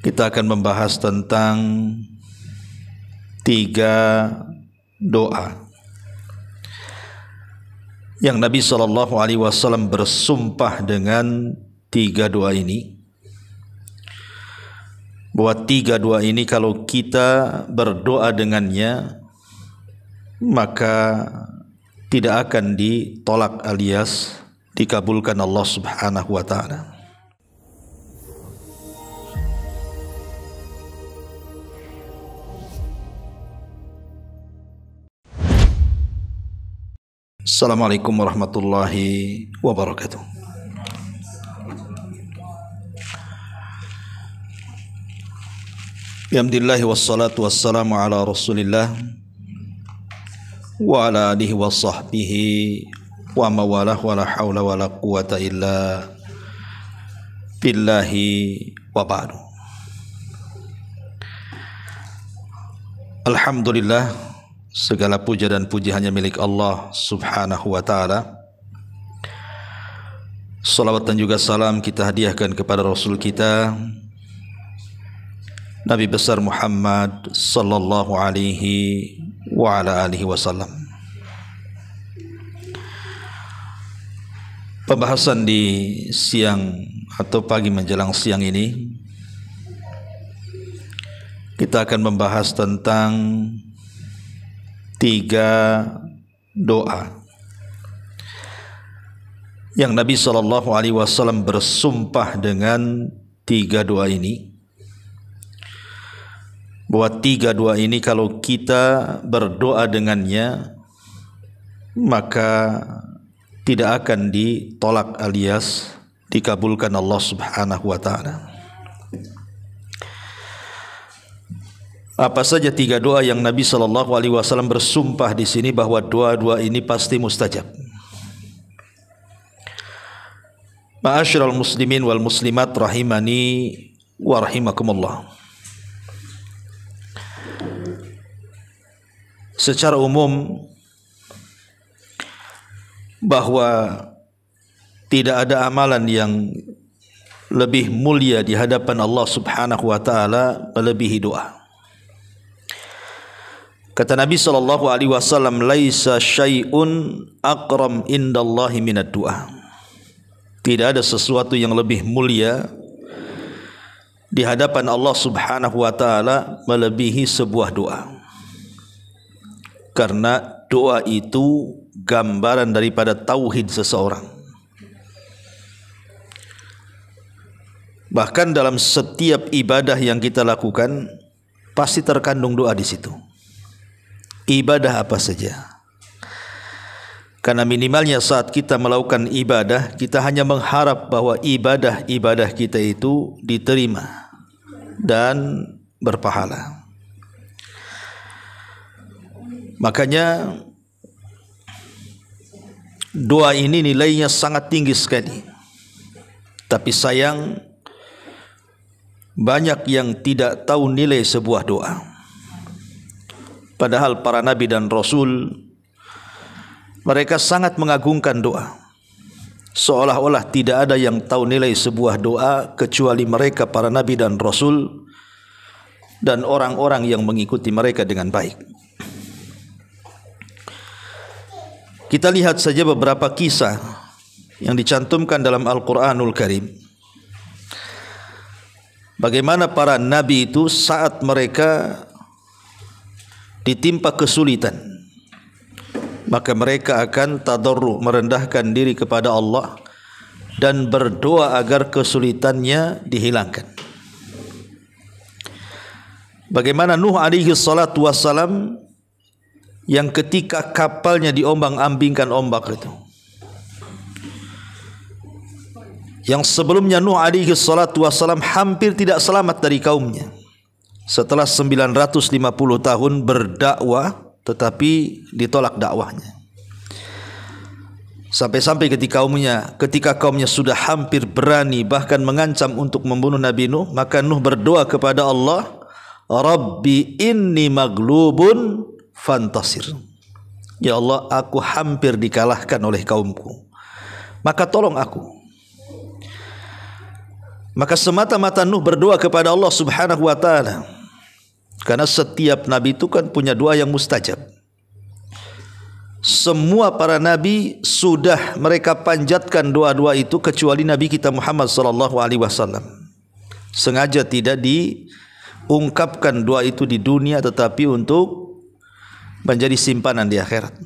Kita akan membahas tentang tiga doa yang Nabi Shallallahu Alaihi Wasallam bersumpah dengan tiga doa ini bahwa tiga doa ini kalau kita berdoa dengannya maka tidak akan ditolak alias dikabulkan Allah Subhanahu wa taala. Assalamualaikum warahmatullahi wabarakatuh. Alhamdulillah wassalatu wassalamu ala Rasulillah wa ala alihi wa sahbihi wa mawalah wa la haula wa la quwata illa billahi wa ba'du. Alhamdulillah Segala puja dan puji hanya milik Allah Subhanahu wa taala. Salawat dan juga salam kita hadiahkan kepada Rasul kita Nabi besar Muhammad sallallahu alaihi wa ala alihi wasallam. Pembahasan di siang atau pagi menjelang siang ini kita akan membahas tentang tiga doa yang Nabi Shallallahu Alaihi Wasallam bersumpah dengan tiga doa ini bahwa tiga doa ini kalau kita berdoa dengannya maka tidak akan ditolak alias dikabulkan Allah Subhanahu wa taala. Apa saja tiga doa yang Nabi Shallallahu Alaihi Wasallam bersumpah di sini bahwa doa-doa ini pasti mustajab. Ma'asyiral muslimin wal muslimat rahimani wa rahimakumullah. Secara umum bahwa tidak ada amalan yang lebih mulia di hadapan Allah Subhanahu wa taala melebihi doa. Kata Nabi sallallahu alaihi wasallam, "Laisa syai'un akram indallahi minad du'a." Tidak ada sesuatu yang lebih mulia di hadapan Allah Subhanahu wa taala melebihi sebuah doa. Karena doa itu gambaran daripada tauhid seseorang. Bahkan dalam setiap ibadah yang kita lakukan pasti terkandung doa di situ ibadah apa saja. Karena minimalnya saat kita melakukan ibadah, kita hanya mengharap bahwa ibadah-ibadah kita itu diterima dan berpahala. Makanya doa ini nilainya sangat tinggi sekali. Tapi sayang banyak yang tidak tahu nilai sebuah doa. Padahal para nabi dan rasul mereka sangat mengagungkan doa. Seolah-olah tidak ada yang tahu nilai sebuah doa kecuali mereka para nabi dan rasul dan orang-orang yang mengikuti mereka dengan baik. Kita lihat saja beberapa kisah yang dicantumkan dalam Al-Qur'anul Karim. Bagaimana para nabi itu saat mereka ditimpa kesulitan maka mereka akan tadarru merendahkan diri kepada Allah dan berdoa agar kesulitannya dihilangkan. Bagaimana Nuh alaihi salatu wassalam yang ketika kapalnya diombang-ambingkan ombak itu. Yang sebelumnya Nuh alaihi salatu wassalam hampir tidak selamat dari kaumnya setelah 950 tahun berdakwah tetapi ditolak dakwahnya. Sampai-sampai ketika kaumnya, ketika kaumnya sudah hampir berani bahkan mengancam untuk membunuh Nabi Nuh, maka Nuh berdoa kepada Allah, "Rabbi inni maglubun fantasir." Ya Allah, aku hampir dikalahkan oleh kaumku. Maka tolong aku. Maka semata-mata Nuh berdoa kepada Allah Subhanahu wa taala. Karena setiap nabi itu kan punya doa yang mustajab. Semua para nabi sudah mereka panjatkan doa-doa itu kecuali nabi kita Muhammad sallallahu alaihi wasallam. Sengaja tidak diungkapkan doa itu di dunia tetapi untuk menjadi simpanan di akhirat.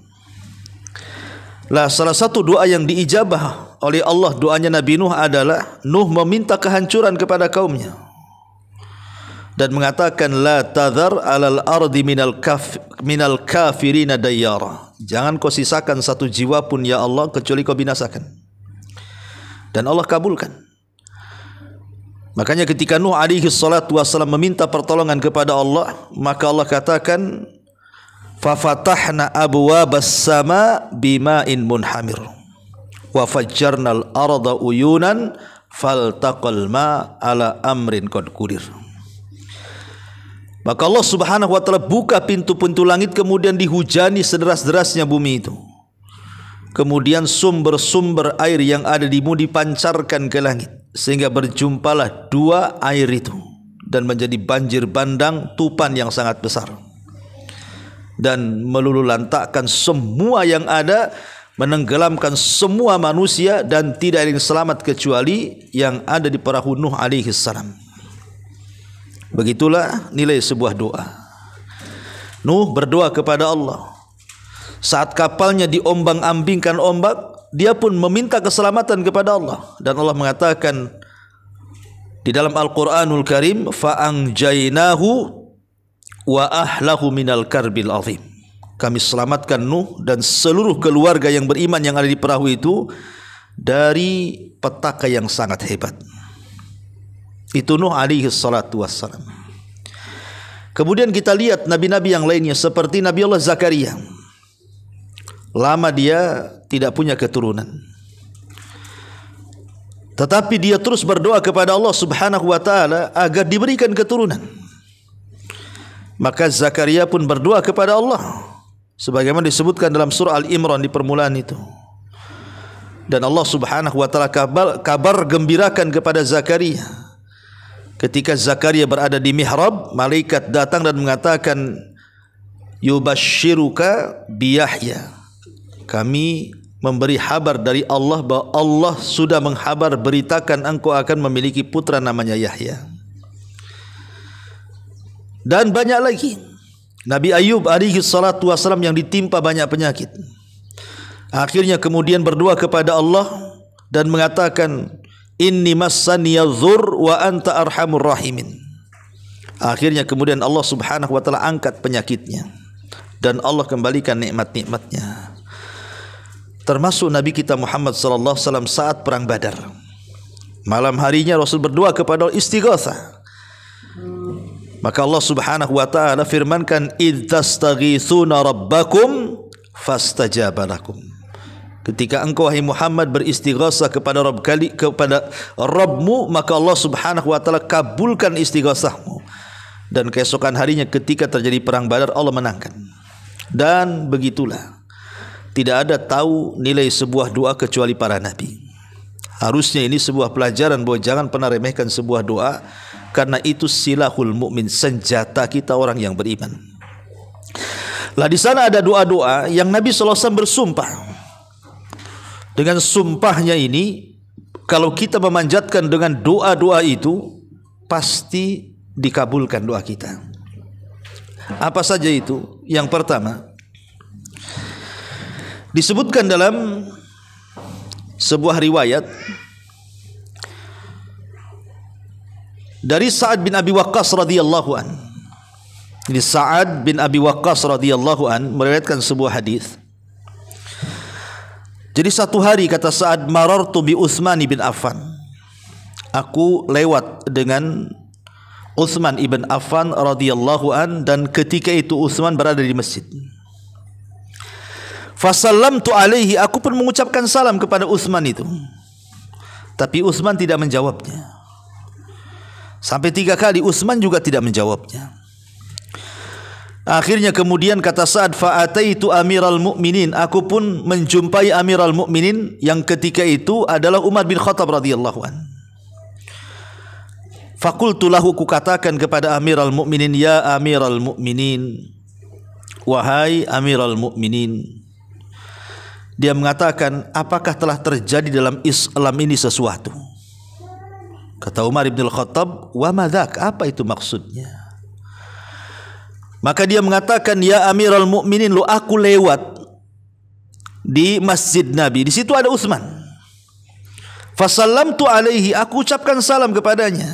Lah salah satu doa yang diijabah oleh Allah doanya Nabi Nuh adalah Nuh meminta kehancuran kepada kaumnya dan mengatakan la tadhar alal ardi minal kaf minal kafirina dayyara. Jangan kau sisakan satu jiwa pun ya Allah kecuali kau binasakan. Dan Allah kabulkan. Makanya ketika Nuh alaihi salatu wasallam meminta pertolongan kepada Allah, maka Allah katakan fafatahna abwabas sama bima'in munhamir wa fajjarnal arda uyunan faltaqal ma ala amrin qad qudir. Maka Allah Subhanahu wa taala buka pintu-pintu langit kemudian dihujani sederas-derasnya bumi itu. Kemudian sumber-sumber air yang ada di bumi dipancarkan ke langit sehingga berjumpalah dua air itu dan menjadi banjir bandang tupan yang sangat besar. Dan melululantakkan semua yang ada menenggelamkan semua manusia dan tidak ada yang selamat kecuali yang ada di perahu Nuh alaihi salam. Begitulah nilai sebuah doa. Nuh berdoa kepada Allah. Saat kapalnya diombang-ambingkan ombak, dia pun meminta keselamatan kepada Allah dan Allah mengatakan di dalam Al-Qur'anul Karim fa'anjainahu wa ahlahu minal karbil azim. Kami selamatkan Nuh dan seluruh keluarga yang beriman yang ada di perahu itu dari petaka yang sangat hebat. Itu Nuh alaihi salatu wassalam. Kemudian kita lihat nabi-nabi yang lainnya seperti Nabi Allah Zakaria. Lama dia tidak punya keturunan. Tetapi dia terus berdoa kepada Allah Subhanahu wa taala agar diberikan keturunan. Maka Zakaria pun berdoa kepada Allah sebagaimana disebutkan dalam surah Al-Imran di permulaan itu. Dan Allah Subhanahu wa taala kabar, kabar gembirakan kepada Zakaria Ketika Zakaria berada di mihrab, malaikat datang dan mengatakan yubashiruka biyahya. Kami memberi kabar dari Allah bahwa Allah sudah menghabar beritakan engkau akan memiliki putra namanya Yahya. Dan banyak lagi. Nabi Ayub alaihi salatu wasalam yang ditimpa banyak penyakit. Akhirnya kemudian berdoa kepada Allah dan mengatakan, Inni massaniyadzur wa anta arhamur rahimin. Akhirnya kemudian Allah Subhanahu wa taala angkat penyakitnya dan Allah kembalikan nikmat-nikmatnya. Termasuk Nabi kita Muhammad sallallahu alaihi wasallam saat perang Badar. Malam harinya Rasul berdoa kepada istighosa. Maka Allah Subhanahu wa taala firmankan id tastaghithuna rabbakum fastajaba lakum. Ketika engkau wahai Muhammad beristighosah kepada Rabb kali kepada Rabbmu maka Allah Subhanahu wa taala kabulkan istighosahmu. Dan keesokan harinya ketika terjadi perang Badar Allah menangkan. Dan begitulah. Tidak ada tahu nilai sebuah doa kecuali para nabi. Harusnya ini sebuah pelajaran bahwa jangan pernah remehkan sebuah doa karena itu silahul mukmin senjata kita orang yang beriman. Lah di sana ada doa-doa yang Nabi sallallahu alaihi wasallam bersumpah dengan sumpahnya ini, kalau kita memanjatkan dengan doa-doa itu, pasti dikabulkan doa kita. Apa saja itu? Yang pertama, disebutkan dalam sebuah riwayat dari Sa'ad bin Abi Waqqas radhiyallahu an. Ini Sa'ad bin Abi Waqqas radhiyallahu an meriwayatkan sebuah hadis jadi satu hari kata Sa'ad marartu bi Utsman bin Affan. Aku lewat dengan Utsman ibn Affan radhiyallahu an dan ketika itu Utsman berada di masjid. Fasallam tu alaihi aku pun mengucapkan salam kepada Utsman itu. Tapi Utsman tidak menjawabnya. Sampai tiga kali Utsman juga tidak menjawabnya. Akhirnya kemudian kata Sa'ad fa'ataitu Amiral muminin aku pun menjumpai Amiral muminin yang ketika itu adalah Umar bin Khattab radhiyallahu an. Fakultu lahu kukatakan kepada Amiral muminin ya Amiral muminin wahai Amiral muminin Dia mengatakan, apakah telah terjadi dalam Islam ini sesuatu? Kata Umar bin Khattab, wa madhak, apa itu maksudnya? Maka dia mengatakan, "Ya Amirul Mukminin, lo aku lewat di Masjid Nabi. Di situ ada Utsman. Fasallamtu alaihi, aku ucapkan salam kepadanya.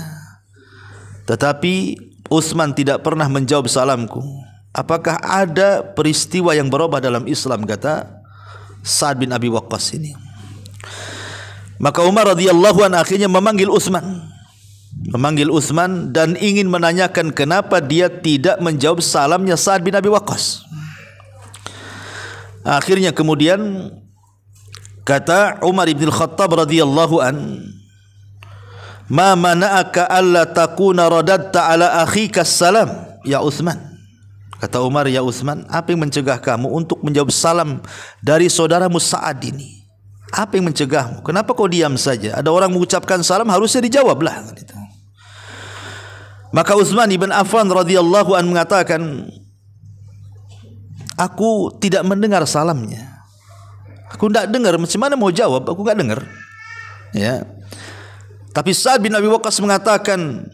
Tetapi Utsman tidak pernah menjawab salamku. Apakah ada peristiwa yang berubah dalam Islam kata Sa'ad bin Abi Waqqas ini? Maka Umar radhiyallahu an akhirnya memanggil Utsman memanggil Utsman dan ingin menanyakan kenapa dia tidak menjawab salamnya Sa'ad bin Abi Waqqas. Akhirnya kemudian kata Umar bin Khattab radhiyallahu an Ma mana'aka alla takuna radatta ala akhika salam ya Utsman. Kata Umar ya Utsman, apa yang mencegah kamu untuk menjawab salam dari saudaramu Sa'ad ini? Apa yang mencegahmu? Kenapa kau diam saja? Ada orang mengucapkan salam harusnya dijawablah. Gitu. Maka Utsman ibn Affan radhiyallahu an mengatakan, aku tidak mendengar salamnya. Aku tidak dengar. Macam mana mau jawab? Aku nggak dengar. Ya. Tapi Sa'ad bin Abi Waqqas mengatakan,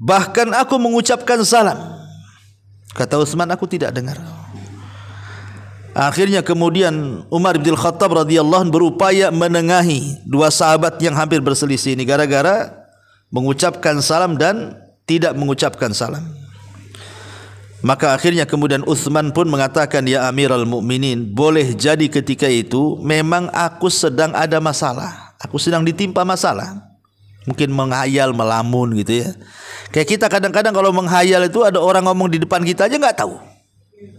bahkan aku mengucapkan salam. Kata Utsman, aku tidak dengar. Akhirnya kemudian Umar bin Khattab radhiyallahu berupaya menengahi dua sahabat yang hampir berselisih ini gara-gara mengucapkan salam dan tidak mengucapkan salam. Maka akhirnya kemudian Uthman pun mengatakan ya Amirul Mukminin, boleh jadi ketika itu memang aku sedang ada masalah, aku sedang ditimpa masalah. Mungkin menghayal, melamun gitu ya. Kayak kita kadang-kadang kalau menghayal itu ada orang ngomong di depan kita aja nggak tahu.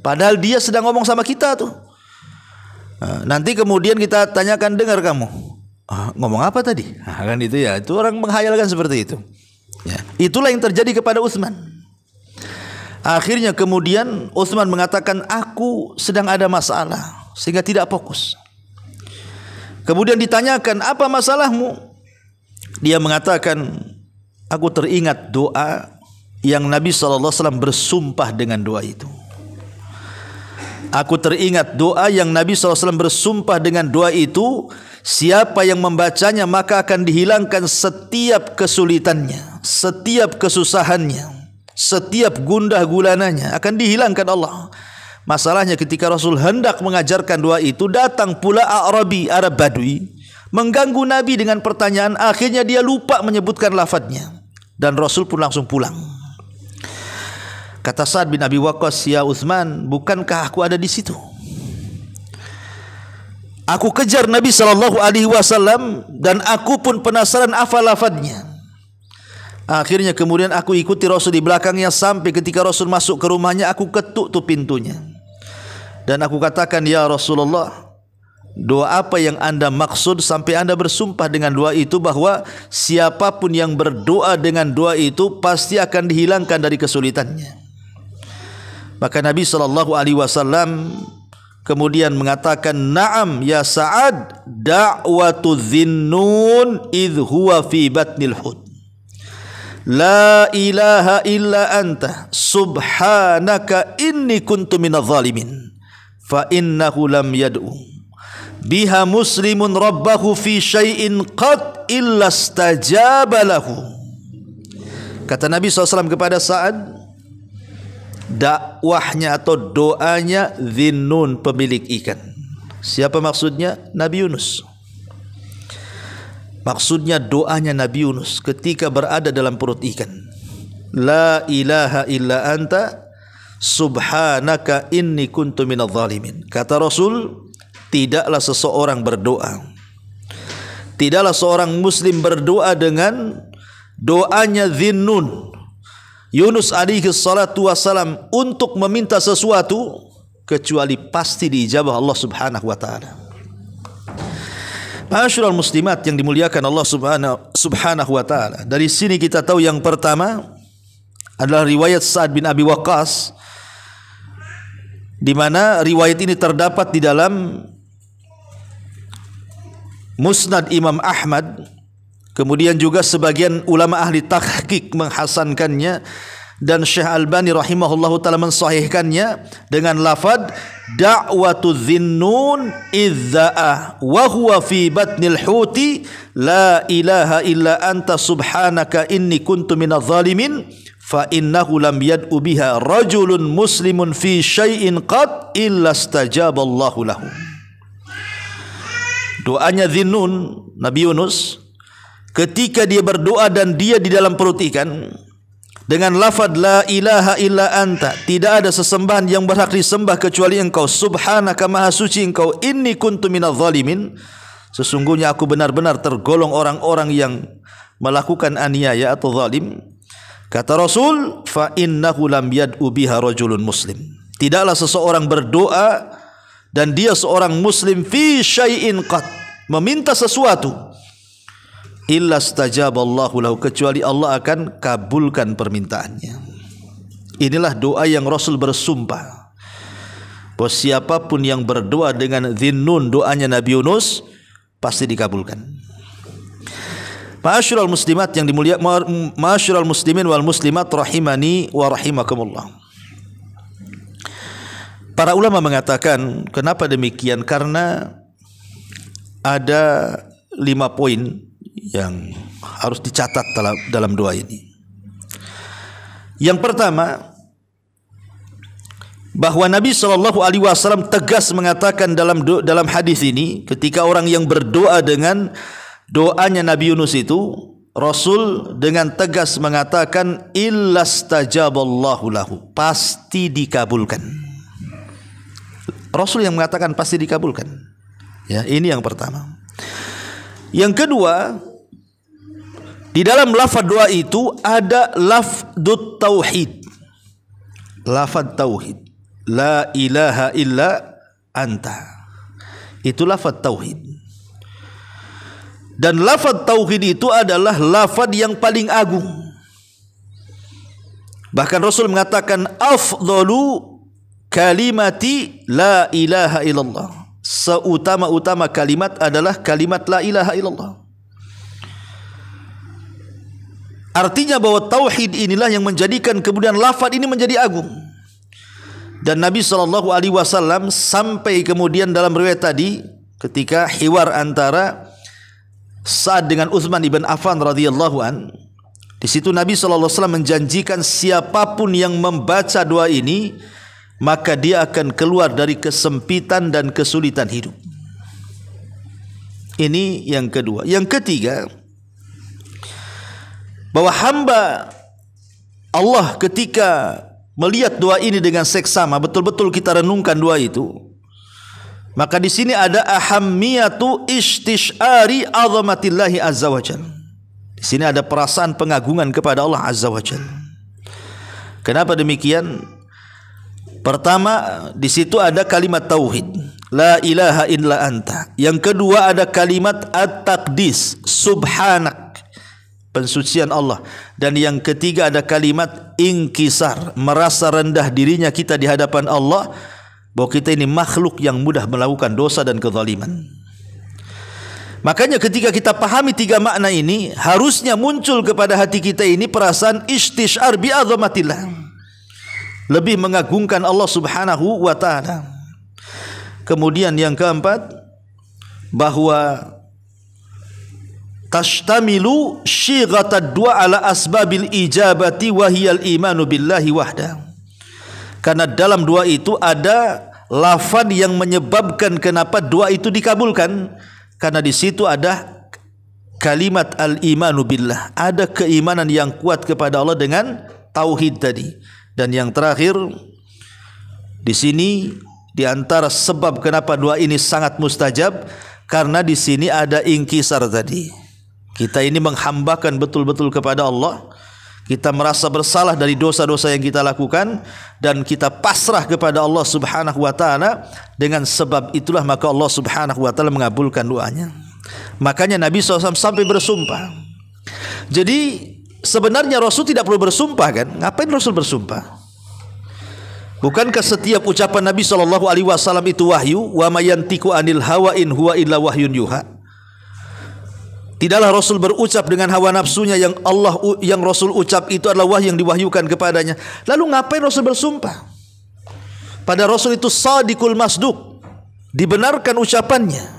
Padahal dia sedang ngomong sama kita tuh. Nah, nanti kemudian kita tanyakan dengar kamu ah, ngomong apa tadi? Nah, kan itu ya. Itu orang menghayalkan seperti itu. Ya. Itulah yang terjadi kepada Utsman. Akhirnya kemudian Utsman mengatakan aku sedang ada masalah sehingga tidak fokus. Kemudian ditanyakan apa masalahmu? Dia mengatakan aku teringat doa yang Nabi SAW bersumpah dengan doa itu. Aku teringat doa yang Nabi SAW bersumpah dengan doa itu Siapa yang membacanya maka akan dihilangkan setiap kesulitannya setiap kesusahannya, setiap gundah gulananya akan dihilangkan Allah. Masalahnya ketika Rasul hendak mengajarkan doa itu datang pula Arabi Arab Badui mengganggu Nabi dengan pertanyaan akhirnya dia lupa menyebutkan lafadznya dan Rasul pun langsung pulang. Kata Sa'ad bin Abi Waqqas, "Ya Utsman, bukankah aku ada di situ?" Aku kejar Nabi sallallahu alaihi wasallam dan aku pun penasaran apa lafadznya. Akhirnya kemudian aku ikuti Rasul di belakangnya sampai ketika Rasul masuk ke rumahnya aku ketuk tu pintunya. Dan aku katakan ya Rasulullah Doa apa yang anda maksud sampai anda bersumpah dengan doa itu bahwa siapapun yang berdoa dengan doa itu pasti akan dihilangkan dari kesulitannya. Maka Nabi SAW alaihi wasallam kemudian mengatakan na'am ya Sa'ad da'watu zinnun idh huwa fi batnil hud. La ilaha illa anta subhanaka inni kuntu minadh zalimin fa innahu lam yad'u biha muslimun rabbahu fi syai'in qad illa stajaba lahu kata Nabi SAW kepada Sa'ad dakwahnya atau doanya zinnun pemilik ikan siapa maksudnya Nabi Yunus Maksudnya doanya Nabi Yunus ketika berada dalam perut ikan. La ilaha illa anta subhanaka inni kuntu zalimin. Kata Rasul, tidaklah seseorang berdoa. Tidaklah seorang muslim berdoa dengan doanya Zinnun. Yunus alaihi salatu wasalam untuk meminta sesuatu kecuali pasti diijabah Allah Subhanahu wa taala. Masyurul muslimat yang dimuliakan Allah subhanahu wa ta'ala. Dari sini kita tahu yang pertama adalah riwayat Sa'ad bin Abi Waqqas. Di mana riwayat ini terdapat di dalam Musnad Imam Ahmad. Kemudian juga sebagian ulama ahli tahqiq menghasankannya dan Syekh Albani rahimahullahu taala mensahihkannya dengan lafad da'watu dhinnun idza'ah wa huwa fi batnil huti la ilaha illa anta subhanaka inni kuntu minadh zalimin fa innahu lam yad'u biha rajulun muslimun fi syai'in qat illa stajaballahu lahu doanya Dhinnun Nabi Yunus ketika dia berdoa dan dia di dalam perut ikan dengan lafad la ilaha illa anta tidak ada sesembahan yang berhak disembah kecuali engkau subhanaka maha suci engkau inni kuntu minadh zalimin sesungguhnya aku benar-benar tergolong orang-orang yang melakukan aniaya atau zalim kata Rasul fa innahu lam yad'u biha rajulun muslim tidaklah seseorang berdoa dan dia seorang muslim fi syai'in qat meminta sesuatu illa stajaballahu lahu kecuali Allah akan kabulkan permintaannya. Inilah doa yang Rasul bersumpah. Bahwa siapapun yang berdoa dengan dhinnun doanya Nabi Yunus pasti dikabulkan. Ma'asyiral muslimat yang dimulia ma'asyiral muslimin wal muslimat rahimani wa rahimakumullah. Para ulama mengatakan kenapa demikian karena ada lima poin yang harus dicatat dalam, dalam doa ini. Yang pertama bahwa Nabi Shallallahu Alaihi Wasallam tegas mengatakan dalam do, dalam hadis ini ketika orang yang berdoa dengan doanya Nabi Yunus itu Rasul dengan tegas mengatakan tajaballahu lahu pasti dikabulkan. Rasul yang mengatakan pasti dikabulkan. Ya, ini yang pertama. Yang kedua, di dalam lafaz doa itu ada lafdut tauhid. Lafaz tauhid. La ilaha illa anta. Itu lafaz tauhid. Dan lafaz tauhid itu adalah lafaz yang paling agung. Bahkan Rasul mengatakan afdalu kalimati la ilaha illallah seutama-utama kalimat adalah kalimat la ilaha illallah. Artinya bahwa tauhid inilah yang menjadikan kemudian lafaz ini menjadi agung. Dan Nabi Shallallahu alaihi wasallam sampai kemudian dalam riwayat tadi ketika hiwar antara Sa'ad dengan Utsman ibn Affan radhiyallahu an di situ Nabi saw alaihi wasallam menjanjikan siapapun yang membaca doa ini maka dia akan keluar dari kesempitan dan kesulitan hidup. Ini yang kedua. Yang ketiga, bahwa hamba Allah ketika melihat doa ini dengan seksama, betul-betul kita renungkan doa itu. Maka di sini ada ahammiyatu istishari azamatillahi azza wajal. Di sini ada perasaan pengagungan kepada Allah azza wajal. Kenapa demikian? Pertama, di situ ada kalimat tauhid. La ilaha illa anta. Yang kedua ada kalimat at-taqdis, subhanak. Pensucian Allah. Dan yang ketiga ada kalimat ingkisar, merasa rendah dirinya kita di hadapan Allah bahwa kita ini makhluk yang mudah melakukan dosa dan kezaliman. Makanya ketika kita pahami tiga makna ini, harusnya muncul kepada hati kita ini perasaan istishar bi lebih mengagungkan Allah Subhanahu wa taala. Kemudian yang keempat bahwa tashtamilu syighata dua ala asbabil ijabati wa hiyal imanu billahi wahda. Karena dalam dua itu ada lafadz yang menyebabkan kenapa dua itu dikabulkan karena di situ ada kalimat al imanu billah ada keimanan yang kuat kepada Allah dengan tauhid tadi dan yang terakhir di sini di antara sebab kenapa doa ini sangat mustajab karena di sini ada ingkisar tadi. Kita ini menghambakan betul-betul kepada Allah. Kita merasa bersalah dari dosa-dosa yang kita lakukan dan kita pasrah kepada Allah Subhanahu wa taala. Dengan sebab itulah maka Allah Subhanahu wa taala mengabulkan doanya. Makanya Nabi SAW sampai bersumpah. Jadi sebenarnya Rasul tidak perlu bersumpah kan? Ngapain Rasul bersumpah? Bukankah setiap ucapan Nabi Shallallahu Alaihi Wasallam itu wahyu? Wa mayantiku anil hawa in huwa illa wahyun yuha. Tidaklah Rasul berucap dengan hawa nafsunya yang Allah yang Rasul ucap itu adalah wahyu yang diwahyukan kepadanya. Lalu ngapain Rasul bersumpah? Pada Rasul itu sadikul masduk Dibenarkan ucapannya.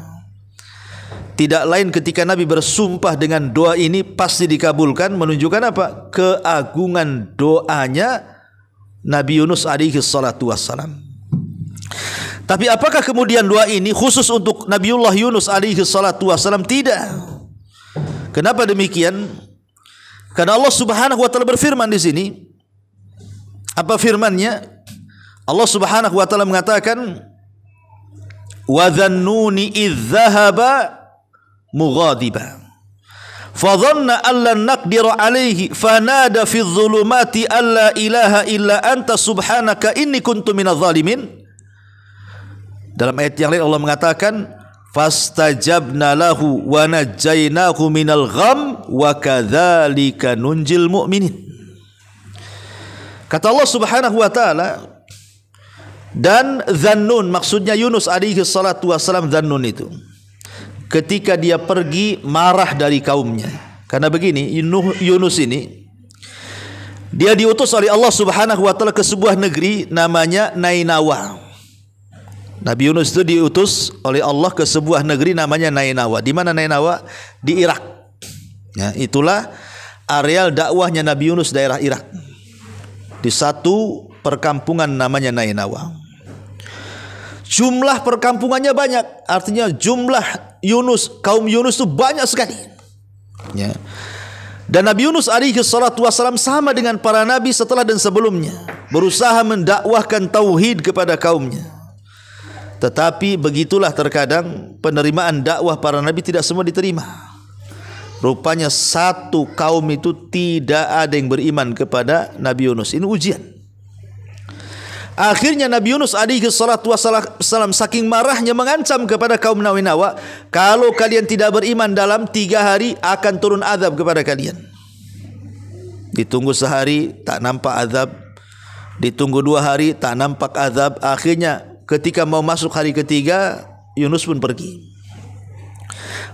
Tidak lain ketika Nabi bersumpah dengan doa ini pasti dikabulkan menunjukkan apa? Keagungan doanya Nabi Yunus alaihi salatu wassalam. Tapi apakah kemudian doa ini khusus untuk Nabiullah Yunus alaihi salatu wassalam? Tidak. Kenapa demikian? Karena Allah Subhanahu wa taala berfirman di sini. Apa firmannya? Allah Subhanahu wa taala mengatakan, "Wa dhannuni idh dhahaba mughadiba fadhanna allan naqdiru alaihi fanada fi dhulumati alla ilaha illa anta subhanaka inni kuntu minadh zalimin dalam ayat yang lain Allah mengatakan fastajabna lahu wa najainahu minal gham wa kadzalika nunjil mu'minin kata Allah subhanahu wa taala dan Zannun maksudnya Yunus alaihi salatu wasalam Zannun itu ketika dia pergi marah dari kaumnya. Karena begini, Yunus ini dia diutus oleh Allah Subhanahu wa taala ke sebuah negeri namanya Nainawa. Nabi Yunus itu diutus oleh Allah ke sebuah negeri namanya Nainawa. Di mana Nainawa? Di Irak. Ya, itulah areal dakwahnya Nabi Yunus daerah Irak. Di satu perkampungan namanya Nainawa. Jumlah perkampungannya banyak. Artinya jumlah Yunus, kaum Yunus itu banyak sekali. Ya. Dan Nabi Yunus alaihi salatu wasalam sama dengan para nabi setelah dan sebelumnya. Berusaha mendakwahkan tauhid kepada kaumnya. Tetapi begitulah terkadang penerimaan dakwah para nabi tidak semua diterima. Rupanya satu kaum itu tidak ada yang beriman kepada Nabi Yunus. Ini ujian. Akhirnya Nabi Yunus alaihi salatu wassalam saking marahnya mengancam kepada kaum Nawinawa, kalau kalian tidak beriman dalam tiga hari akan turun azab kepada kalian. Ditunggu sehari tak nampak azab, ditunggu dua hari tak nampak azab. Akhirnya ketika mau masuk hari ketiga Yunus pun pergi.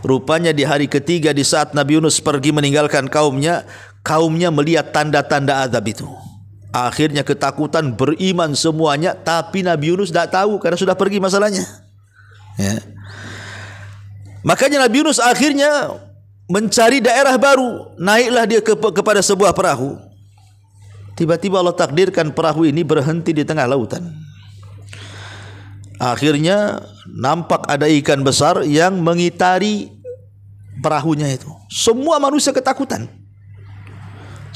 Rupanya di hari ketiga di saat Nabi Yunus pergi meninggalkan kaumnya, kaumnya melihat tanda-tanda azab itu. Akhirnya ketakutan beriman semuanya, tapi Nabi Yunus tidak tahu karena sudah pergi masalahnya. Ya. Makanya Nabi Yunus akhirnya mencari daerah baru, naiklah dia ke, kepada sebuah perahu. Tiba-tiba Allah takdirkan perahu ini berhenti di tengah lautan. Akhirnya nampak ada ikan besar yang mengitari perahunya itu. Semua manusia ketakutan.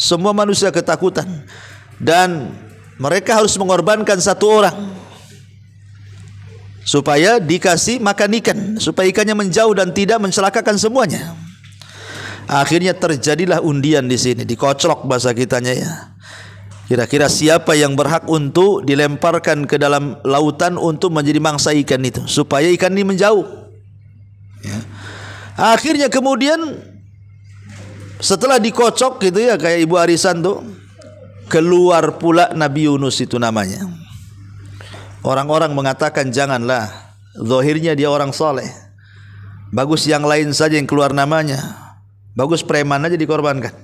Semua manusia ketakutan dan mereka harus mengorbankan satu orang supaya dikasih makan ikan supaya ikannya menjauh dan tidak mencelakakan semuanya akhirnya terjadilah undian di sini dikocok bahasa kitanya ya kira-kira siapa yang berhak untuk dilemparkan ke dalam lautan untuk menjadi mangsa ikan itu supaya ikan ini menjauh ya. akhirnya kemudian setelah dikocok gitu ya kayak ibu arisan tuh keluar pula Nabi Yunus itu namanya. Orang-orang mengatakan janganlah, Zohirnya dia orang soleh. Bagus yang lain saja yang keluar namanya. Bagus preman aja dikorbankan.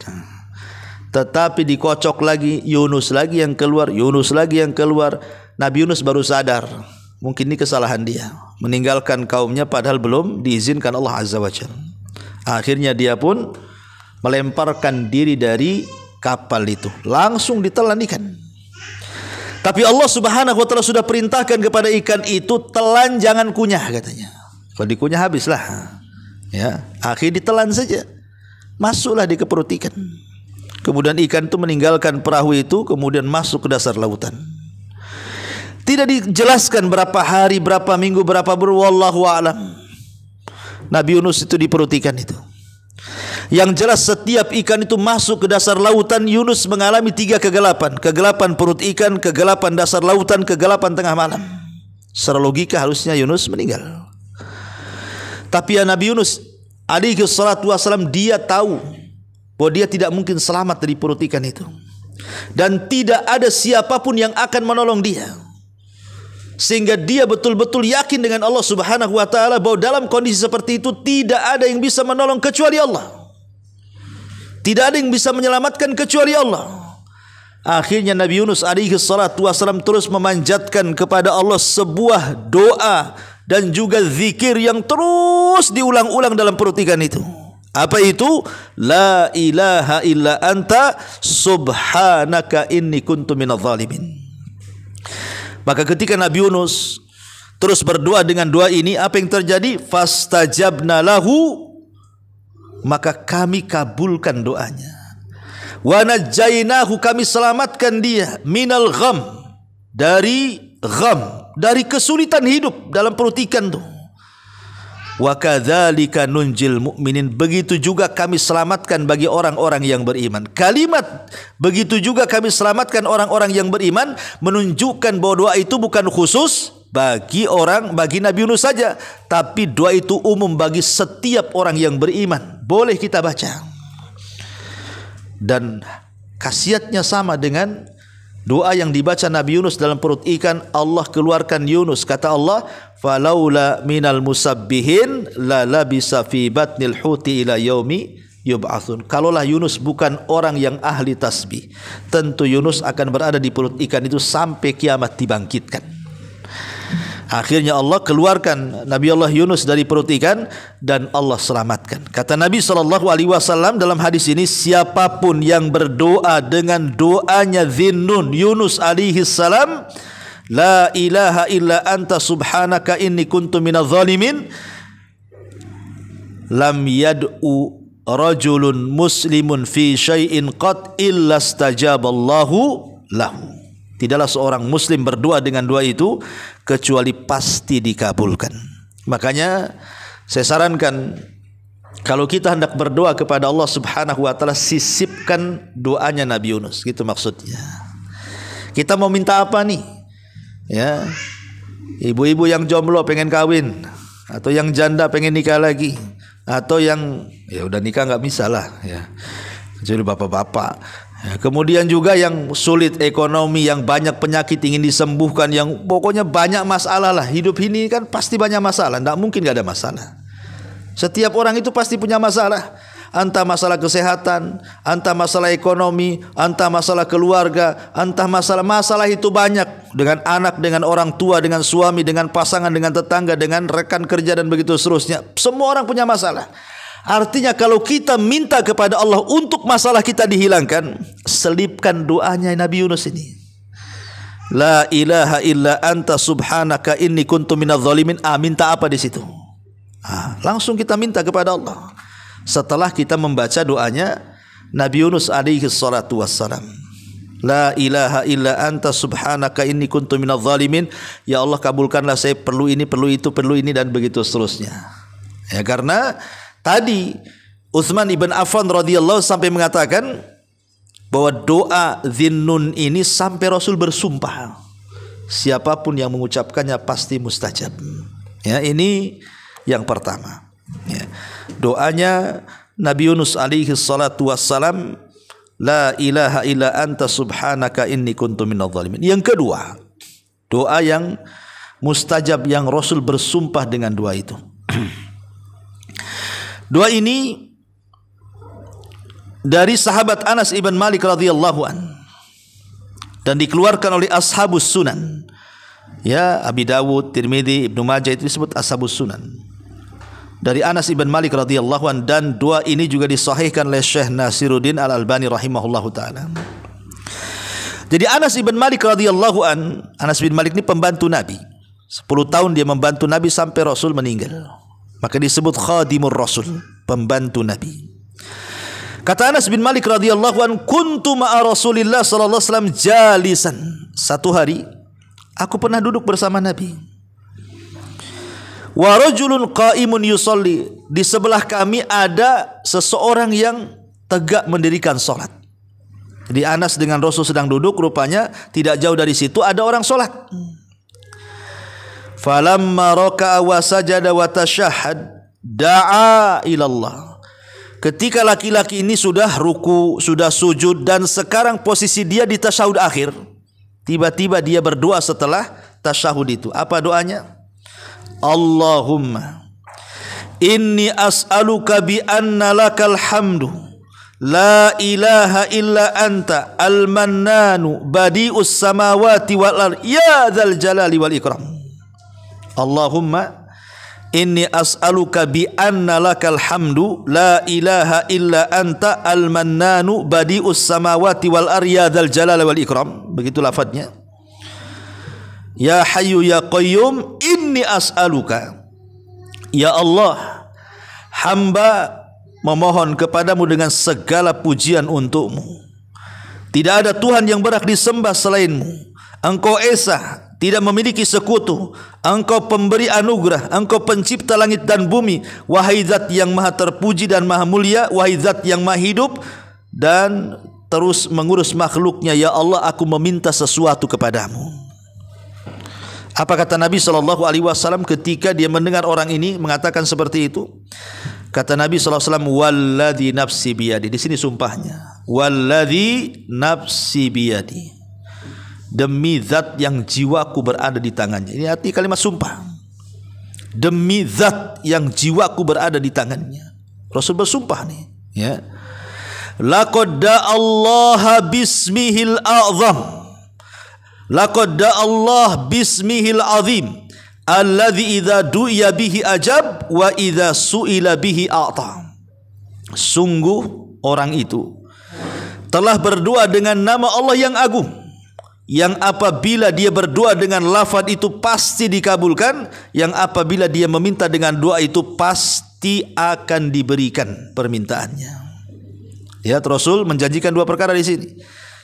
Tetapi dikocok lagi Yunus lagi yang keluar, Yunus lagi yang keluar. Nabi Yunus baru sadar, mungkin ini kesalahan dia, meninggalkan kaumnya padahal belum diizinkan Allah Azza wa Jalla. Akhirnya dia pun melemparkan diri dari kapal itu. Langsung ditelan ikan. Tapi Allah Subhanahu wa taala sudah perintahkan kepada ikan itu telan jangan kunyah katanya. Kalau dikunyah habislah. Ya, akhirnya ditelan saja. Masuklah di keperut ikan. Kemudian ikan itu meninggalkan perahu itu kemudian masuk ke dasar lautan. Tidak dijelaskan berapa hari, berapa minggu, berapa berwallahu alam. Nabi Yunus itu di perut ikan itu. Yang jelas setiap ikan itu masuk ke dasar lautan Yunus mengalami tiga kegelapan. Kegelapan perut ikan, kegelapan dasar lautan, kegelapan tengah malam. Secara logika harusnya Yunus meninggal. Tapi ya Nabi Yunus alaihi salatu wasalam dia tahu bahwa dia tidak mungkin selamat dari perut ikan itu. Dan tidak ada siapapun yang akan menolong dia. Sehingga dia betul-betul yakin dengan Allah Subhanahu wa taala bahwa dalam kondisi seperti itu tidak ada yang bisa menolong kecuali Allah. Tidak ada yang bisa menyelamatkan kecuali Allah. Akhirnya Nabi Yunus alaihi salatu wasalam terus memanjatkan kepada Allah sebuah doa dan juga zikir yang terus diulang-ulang dalam perut ikan itu. Apa itu? La ilaha illa anta subhanaka inni kuntu zalimin. Maka ketika Nabi Yunus terus berdoa dengan doa ini, apa yang terjadi? Fastajabna lahu maka kami kabulkan doanya. Wa najainahu kami selamatkan dia minal gham dari gham, dari kesulitan hidup dalam perutikan ikan tuh. Wa kadzalika nunjil mu'minin begitu juga kami selamatkan bagi orang-orang yang beriman. Kalimat begitu juga kami selamatkan orang-orang yang beriman menunjukkan bahwa doa itu bukan khusus bagi orang bagi Nabi Yunus saja tapi doa itu umum bagi setiap orang yang beriman boleh kita baca dan khasiatnya sama dengan doa yang dibaca Nabi Yunus dalam perut ikan Allah keluarkan Yunus kata Allah falaula minal musabbihin la labisa fi batnil huti ila yaumi yub'atsun kalaulah Yunus bukan orang yang ahli tasbih tentu Yunus akan berada di perut ikan itu sampai kiamat dibangkitkan Akhirnya Allah keluarkan Nabi Allah Yunus dari perut ikan dan Allah selamatkan. Kata Nabi Shallallahu Alaihi Wasallam dalam hadis ini, siapapun yang berdoa dengan doanya Zinnun Yunus alaihi salam, La ilaha illa anta subhanaka inni kuntu minadh zalimin lam yad'u rajulun muslimun fi syai'in qat illa stajaballahu lahu Tidaklah seorang muslim berdoa dengan dua itu kecuali pasti dikabulkan. Makanya saya sarankan kalau kita hendak berdoa kepada Allah Subhanahu wa taala sisipkan doanya Nabi Yunus, gitu maksudnya. Kita mau minta apa nih? Ya. Ibu-ibu yang jomblo pengen kawin atau yang janda pengen nikah lagi atau yang ya udah nikah nggak bisa lah ya. Jadi bapak-bapak Ya, kemudian juga yang sulit ekonomi, yang banyak penyakit ingin disembuhkan, yang pokoknya banyak masalah lah. Hidup ini kan pasti banyak masalah, tidak mungkin tidak ada masalah. Setiap orang itu pasti punya masalah. Entah masalah kesehatan, entah masalah ekonomi, entah masalah keluarga, entah masalah masalah itu banyak dengan anak, dengan orang tua, dengan suami, dengan pasangan, dengan tetangga, dengan rekan kerja dan begitu seterusnya. Semua orang punya masalah. Artinya kalau kita minta kepada Allah untuk masalah kita dihilangkan, selipkan doanya Nabi Yunus ini. La ilaha illa anta subhanaka inni kuntu minadh zalimin. Ah, minta apa di situ? Ah, langsung kita minta kepada Allah. Setelah kita membaca doanya Nabi Yunus alaihi salatu wassalam. La ilaha illa anta subhanaka inni kuntu minadh zalimin. Ya Allah kabulkanlah saya perlu ini, perlu itu, perlu ini dan begitu seterusnya. Ya karena Tadi Utsman ibn Affan radhiyallahu sampai mengatakan bahwa doa zinnun ini sampai Rasul bersumpah siapapun yang mengucapkannya pasti mustajab. Ya, ini yang pertama. Ya. Doanya Nabi Yunus alaihi salatu wassalam La ilaha illa anta subhanaka inni kuntu zalimin. Yang kedua, doa yang mustajab yang Rasul bersumpah dengan doa itu. Doa ini dari sahabat Anas ibn Malik radhiyallahu an dan dikeluarkan oleh ashabus sunan. Ya, Abi Dawud, Tirmidzi, Ibnu Majah itu disebut ashabus sunan. Dari Anas ibn Malik radhiyallahu an dan doa ini juga disahihkan oleh Syekh Nasiruddin Al Albani rahimahullahu taala. Jadi Anas ibn Malik radhiyallahu an, Anas bin Malik ini pembantu Nabi. 10 tahun dia membantu Nabi sampai Rasul meninggal. Maka disebut khadimur rasul, pembantu Nabi. Kata Anas bin Malik radhiyallahu an, "Kuntu ma'a Rasulillah sallallahu alaihi wasallam jalisan." Satu hari aku pernah duduk bersama Nabi. Wa rajulun qaimun yusalli. Di sebelah kami ada seseorang yang tegak mendirikan salat. Jadi Anas dengan Rasul sedang duduk, rupanya tidak jauh dari situ ada orang salat. Hmm. Falamma raka'a wa sajada wa tashahhad da'a ilallah. Ketika laki-laki ini sudah ruku, sudah sujud dan sekarang posisi dia di tasyahud akhir, tiba-tiba dia berdoa setelah tasyahud itu. Apa doanya? Allahumma inni as'aluka bi anna lakal hamdu la ilaha illa anta al-mannanu badi'us samawati wal ard ya dzal jalali wal ikram. Allahumma inni as'aluka bi anna lakal hamdu la ilaha illa anta al-mannanu badi'us samawati wal aryadal jalal wal ikram begitu lafadznya Ya Hayyu ya Qayyum inni as'aluka Ya Allah hamba memohon kepadamu dengan segala pujian untukmu tidak ada Tuhan yang berhak disembah selainmu Engkau Esa tidak memiliki sekutu. Engkau pemberi anugerah, engkau pencipta langit dan bumi. Wahai zat yang maha terpuji dan maha mulia, wahai zat yang maha hidup dan terus mengurus makhluknya. Ya Allah, aku meminta sesuatu kepadamu. Apa kata Nabi Shallallahu Alaihi Wasallam ketika dia mendengar orang ini mengatakan seperti itu? Kata Nabi Shallallahu Alaihi Wasallam, "Walladhi nafsi biyadi." Di sini sumpahnya, "Walladhi nafsi biyadi." demi zat yang jiwaku berada di tangannya. Ini arti kalimat sumpah. Demi zat yang jiwaku berada di tangannya. Rasul bersumpah nih, ya. Laqad Allah bismihil a'zam. Laqad Allah bismihil azim. Alladhi idza du'iya bihi ajab wa idza su'ila bihi a'ta. Sungguh orang itu telah berdoa dengan nama Allah yang agung yang apabila dia berdoa dengan lafad itu pasti dikabulkan, yang apabila dia meminta dengan doa itu pasti akan diberikan permintaannya. Ya, Rasul menjanjikan dua perkara di sini.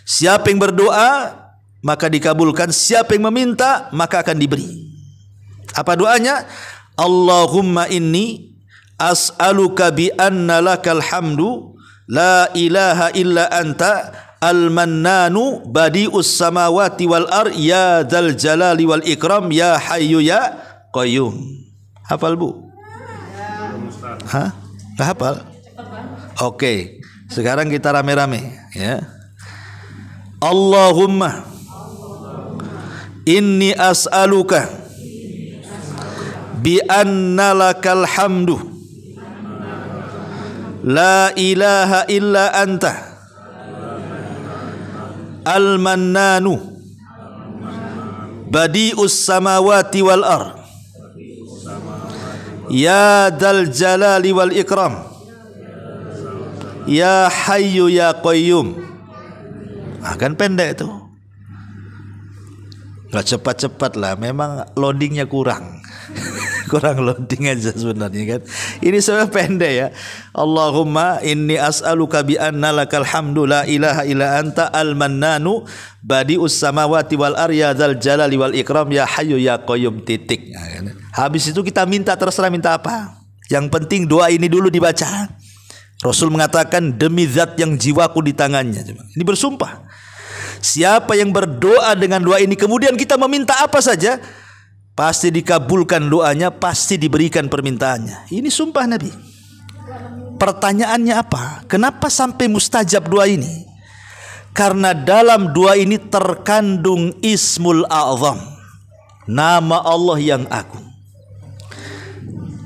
Siapa yang berdoa maka dikabulkan, siapa yang meminta maka akan diberi. Apa doanya? Allahumma inni as'aluka bi anna lakal hamdu la ilaha illa anta Al-Mannanu badi'us samawati wal ar ya dzal jalali wal ikram ya hayyu ya qayyum. Hafal Bu? Hah? Enggak hafal? Oke. Sekarang kita rame-rame ya. Allahumma inni as'aluka bi anna lakal hamdu la ilaha illa anta Al-Mannanu Badi'us samawati wal ar Ya dal jalali wal ikram Ya hayu ya qayyum Akan ah, pendek itu Gak cepat-cepat lah Memang loadingnya kurang kurang loading aja sebenarnya kan. Ini sebenarnya pendek ya. Allahumma inni as'aluka bi anna lakal hamdu la ilaha illa anta al-mannanu badi samawati wal arya dzal jalali wal ikram ya hayyu ya qayyum titik. Nah, kan? Habis itu kita minta terserah minta apa. Yang penting doa ini dulu dibaca. Rasul mengatakan demi zat yang jiwaku di tangannya. Ini bersumpah. Siapa yang berdoa dengan doa ini kemudian kita meminta apa saja, Pasti dikabulkan doanya, pasti diberikan permintaannya. Ini sumpah Nabi. Pertanyaannya apa? Kenapa sampai mustajab doa ini? Karena dalam doa ini terkandung Ismul A'zam. Nama Allah yang agung.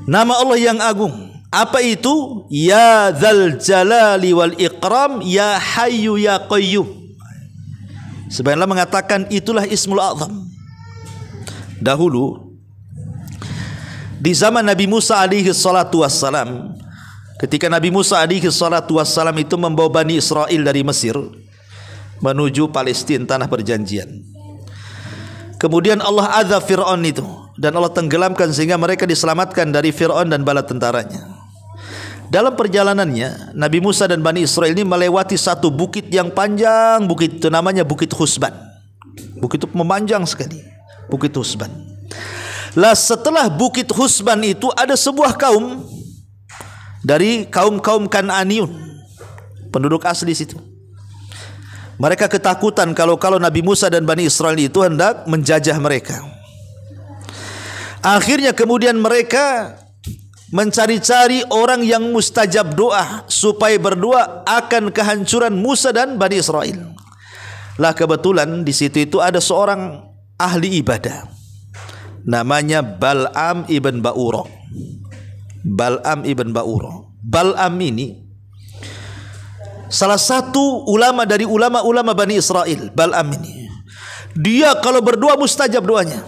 Nama Allah yang agung. Apa itu? Ya zal Jalali wal Ikram, Ya hayu Ya Qayyum. Sebenarnya mengatakan itulah Ismul A'zam dahulu di zaman Nabi Musa alaihi salatu wassalam ketika Nabi Musa alaihi salatu wassalam itu membawa Bani Israel dari Mesir menuju Palestina tanah perjanjian kemudian Allah azab Fir'aun itu dan Allah tenggelamkan sehingga mereka diselamatkan dari Fir'aun dan bala tentaranya dalam perjalanannya Nabi Musa dan Bani Israel ini melewati satu bukit yang panjang bukit itu namanya bukit Husban bukit itu memanjang sekali Bukit Husban. Lah setelah Bukit Husban itu ada sebuah kaum dari kaum-kaum Kananiun, penduduk asli situ. Mereka ketakutan kalau-kalau Nabi Musa dan Bani Israel itu hendak menjajah mereka. Akhirnya kemudian mereka mencari-cari orang yang mustajab doa supaya berdoa akan kehancuran Musa dan Bani Israel. Lah kebetulan di situ itu ada seorang ahli ibadah namanya Bal'am ibn Ba'uro Bal'am ibn Ba'uro Bal'am ini salah satu ulama dari ulama-ulama Bani Israel Bal'am ini dia kalau berdoa mustajab doanya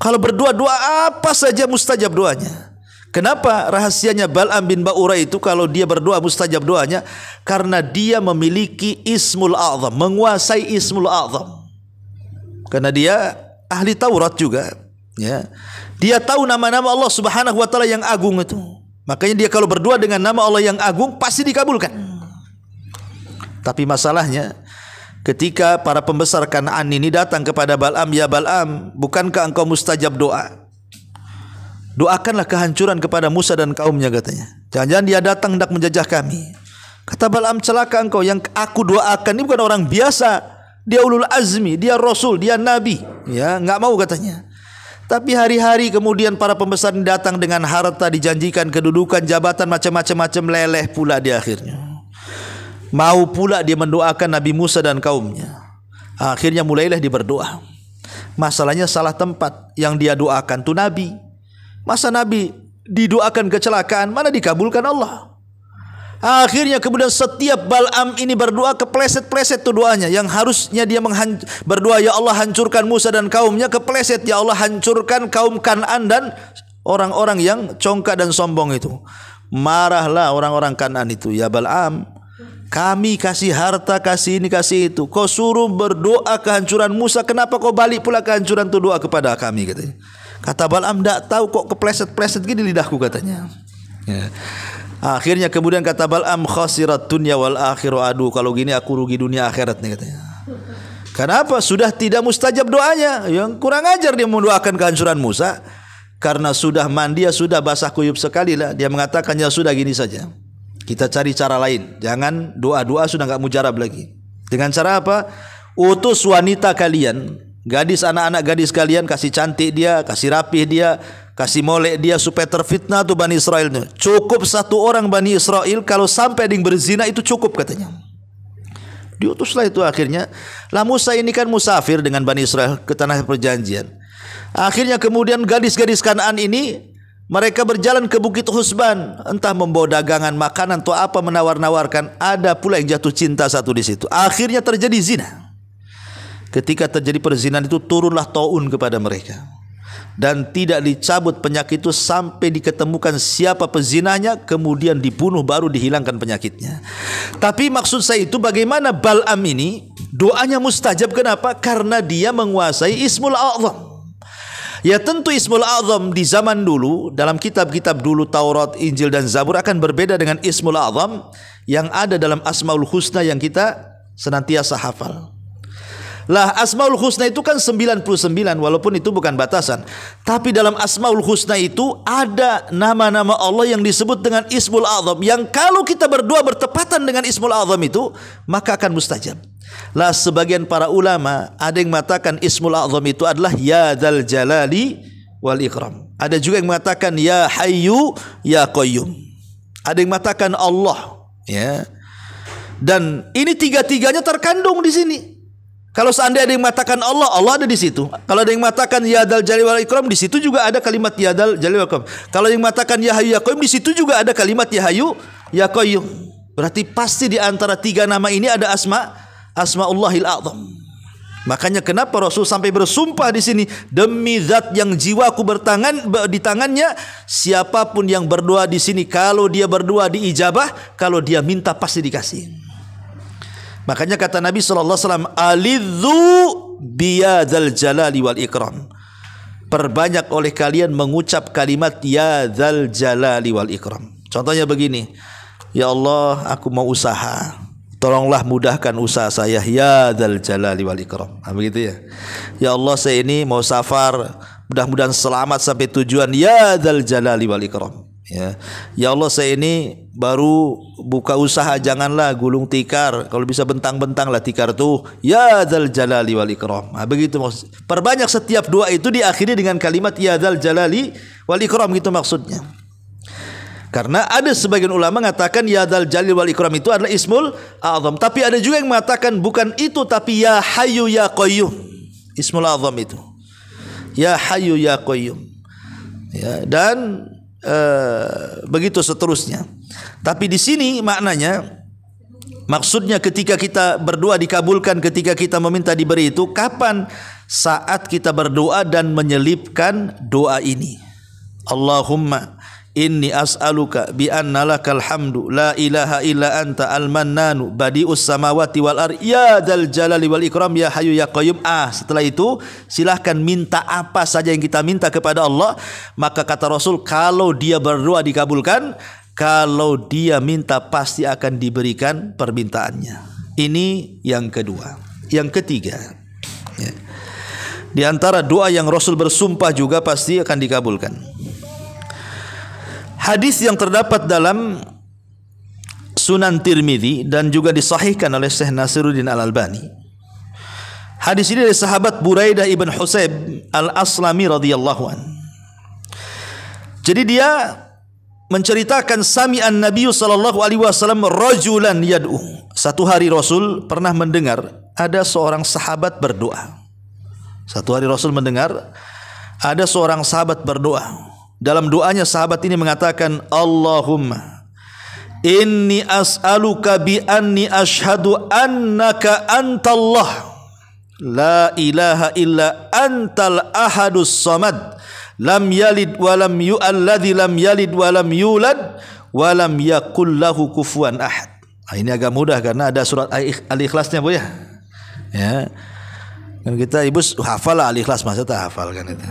kalau berdoa doa apa saja mustajab doanya Kenapa rahasianya Bal'am bin Ba'ura itu kalau dia berdoa mustajab doanya? Karena dia memiliki ismul a'zam, menguasai ismul a'zam karena dia ahli Taurat juga ya dia tahu nama-nama Allah Subhanahu wa taala yang agung itu makanya dia kalau berdoa dengan nama Allah yang agung pasti dikabulkan tapi masalahnya ketika para pembesar Kanaan ini datang kepada Balam ya Balam bukankah engkau mustajab doa doakanlah kehancuran kepada Musa dan kaumnya katanya jangan-jangan dia datang hendak menjajah kami kata Balam celaka engkau yang aku doakan ini bukan orang biasa dia ulul azmi, dia rasul, dia nabi. Ya, nggak mau katanya. Tapi hari-hari kemudian para pembesar datang dengan harta dijanjikan kedudukan jabatan macam-macam-macam leleh pula di akhirnya. Mau pula dia mendoakan Nabi Musa dan kaumnya. Akhirnya mulailah dia berdoa. Masalahnya salah tempat yang dia doakan tuh Nabi. Masa Nabi didoakan kecelakaan mana dikabulkan Allah? Akhirnya kemudian setiap Balam ini berdoa kepleset-pleset tuh doanya yang harusnya dia berdoa ya Allah hancurkan Musa dan kaumnya kepleset ya Allah hancurkan kaum Kanan dan orang-orang yang congkak dan sombong itu. Marahlah orang-orang Kanan itu ya Balam kami kasih harta, kasih ini, kasih itu. Kau suruh berdoa kehancuran Musa, kenapa kau balik pula kehancuran itu doa kepada kami katanya. Kata Balam, tidak tahu kok kepleset-pleset gini lidahku katanya. Ya. Akhirnya kemudian kata Balam khasirat dunia wal akhiru aduh kalau gini aku rugi dunia akhirat nih katanya. Kenapa? Sudah tidak mustajab doanya. Yang kurang ajar dia mendoakan kehancuran Musa. Karena sudah mandi, ya sudah basah kuyup sekali lah. Dia mengatakannya sudah gini saja. Kita cari cara lain. Jangan doa-doa sudah gak mujarab lagi. Dengan cara apa? Utus wanita kalian, gadis anak-anak gadis kalian kasih cantik dia, kasih rapih dia, Kasih molek dia supaya terfitnah tuh Bani Israel. Cukup satu orang Bani Israel kalau sampai ding berzina itu cukup katanya. Diutuslah itu akhirnya. Lah Musa ini kan musafir dengan Bani Israel ke tanah perjanjian. Akhirnya kemudian gadis-gadis Kanaan ini mereka berjalan ke Bukit Husban, entah membawa dagangan makanan atau apa menawar-nawarkan. Ada pula yang jatuh cinta satu di situ. Akhirnya terjadi zina. Ketika terjadi perzinahan itu turunlah taun kepada mereka dan tidak dicabut penyakit itu sampai diketemukan siapa pezinahnya kemudian dibunuh baru dihilangkan penyakitnya. Tapi maksud saya itu bagaimana Bal'am ini doanya mustajab kenapa? Karena dia menguasai Ismul A'zam. Ya tentu Ismul Azam di zaman dulu dalam kitab-kitab dulu Taurat, Injil dan Zabur akan berbeda dengan Ismul Azam yang ada dalam Asmaul Husna yang kita senantiasa hafal. Lah Asmaul Husna itu kan 99 walaupun itu bukan batasan. Tapi dalam Asmaul Husna itu ada nama-nama Allah yang disebut dengan Ismul Azam yang kalau kita berdua bertepatan dengan Ismul Azam itu maka akan mustajab. Lah sebagian para ulama ada yang mengatakan Ismul Azam itu adalah Ya Dal Jalali wal Ikram. Ada juga yang mengatakan Ya Hayyu Ya Qayyum. Ada yang mengatakan Allah ya. Dan ini tiga-tiganya terkandung di sini. Kalau seandainya ada yang mengatakan Allah, Allah ada di situ. Kalau ada yang mengatakan ya dal jalil wal ikram, di situ juga ada kalimat ya dal jalil wal ikram. Kalau yang mengatakan ya hayu ya qayyum, di situ juga ada kalimat ya hayu ya qayyum. Berarti pasti di antara tiga nama ini ada asma Asma Allahil A'zam. Makanya kenapa Rasul sampai bersumpah di sini demi zat yang jiwaku bertangan di tangannya siapapun yang berdoa di sini kalau dia berdoa diijabah kalau dia minta pasti dikasih. Makanya kata Nabi sallallahu alaihi wasallam, "Alidzu biyadzal jalali wal ikram." Perbanyak oleh kalian mengucap kalimat ya dzal jalali wal ikram. Contohnya begini, "Ya Allah, aku mau usaha." Tolonglah mudahkan usaha saya Ya dzal jalali wal ikram nah, Begitu ya Ya Allah saya ini mau safar Mudah-mudahan selamat sampai tujuan Ya dzal jalali wal ikram ya ya Allah saya ini baru buka usaha janganlah gulung tikar kalau bisa bentang-bentang lah tikar tuh ya dal jalali wal ikram nah, begitu maksud perbanyak setiap doa itu diakhiri dengan kalimat ya dal jalali wal ikram gitu maksudnya karena ada sebagian ulama mengatakan ya dal jalali wal ikram itu adalah ismul azam tapi ada juga yang mengatakan bukan itu tapi ya Hayu ya qayyum ismul azam itu ya Hayu ya qayyum ya dan e, begitu seterusnya. Tapi di sini maknanya maksudnya ketika kita berdoa dikabulkan ketika kita meminta diberi itu kapan saat kita berdoa dan menyelipkan doa ini. Allahumma Inni as'aluka bi anna lakal hamdu la ilaha illa anta al-mannanu badi'us samawati wal ar ya dal jalali wal ikram ya hayu ya qayyum. Ah, setelah itu silahkan minta apa saja yang kita minta kepada Allah. Maka kata Rasul kalau dia berdoa dikabulkan, kalau dia minta pasti akan diberikan permintaannya. Ini yang kedua. Yang ketiga, ya. di antara doa yang Rasul bersumpah juga pasti akan dikabulkan. Hadis yang terdapat dalam Sunan Tirmidzi dan juga disahihkan oleh Syekh Nasiruddin Al Albani. Hadis ini dari sahabat Buraidah ibn Husayb Al Aslami radhiyallahu an. Jadi dia menceritakan sami an Nabi sallallahu alaihi wasallam rajulan yad'u. Satu hari Rasul pernah mendengar ada seorang sahabat berdoa. Satu hari Rasul mendengar ada seorang sahabat berdoa. Dalam doanya sahabat ini mengatakan Allahumma inni as'aluka bi anni ashhadu annaka antallah la ilaha illa antal ahadus samad lam yalid walam lam lam yalid wa yulad walam yakullahu kufuan lahu ahad. Nah, ini agak mudah karena ada surat Al-Ikhlasnya Bu ya. Ya. kita ibu hafal Al-Ikhlas masa tak hafal kan itu.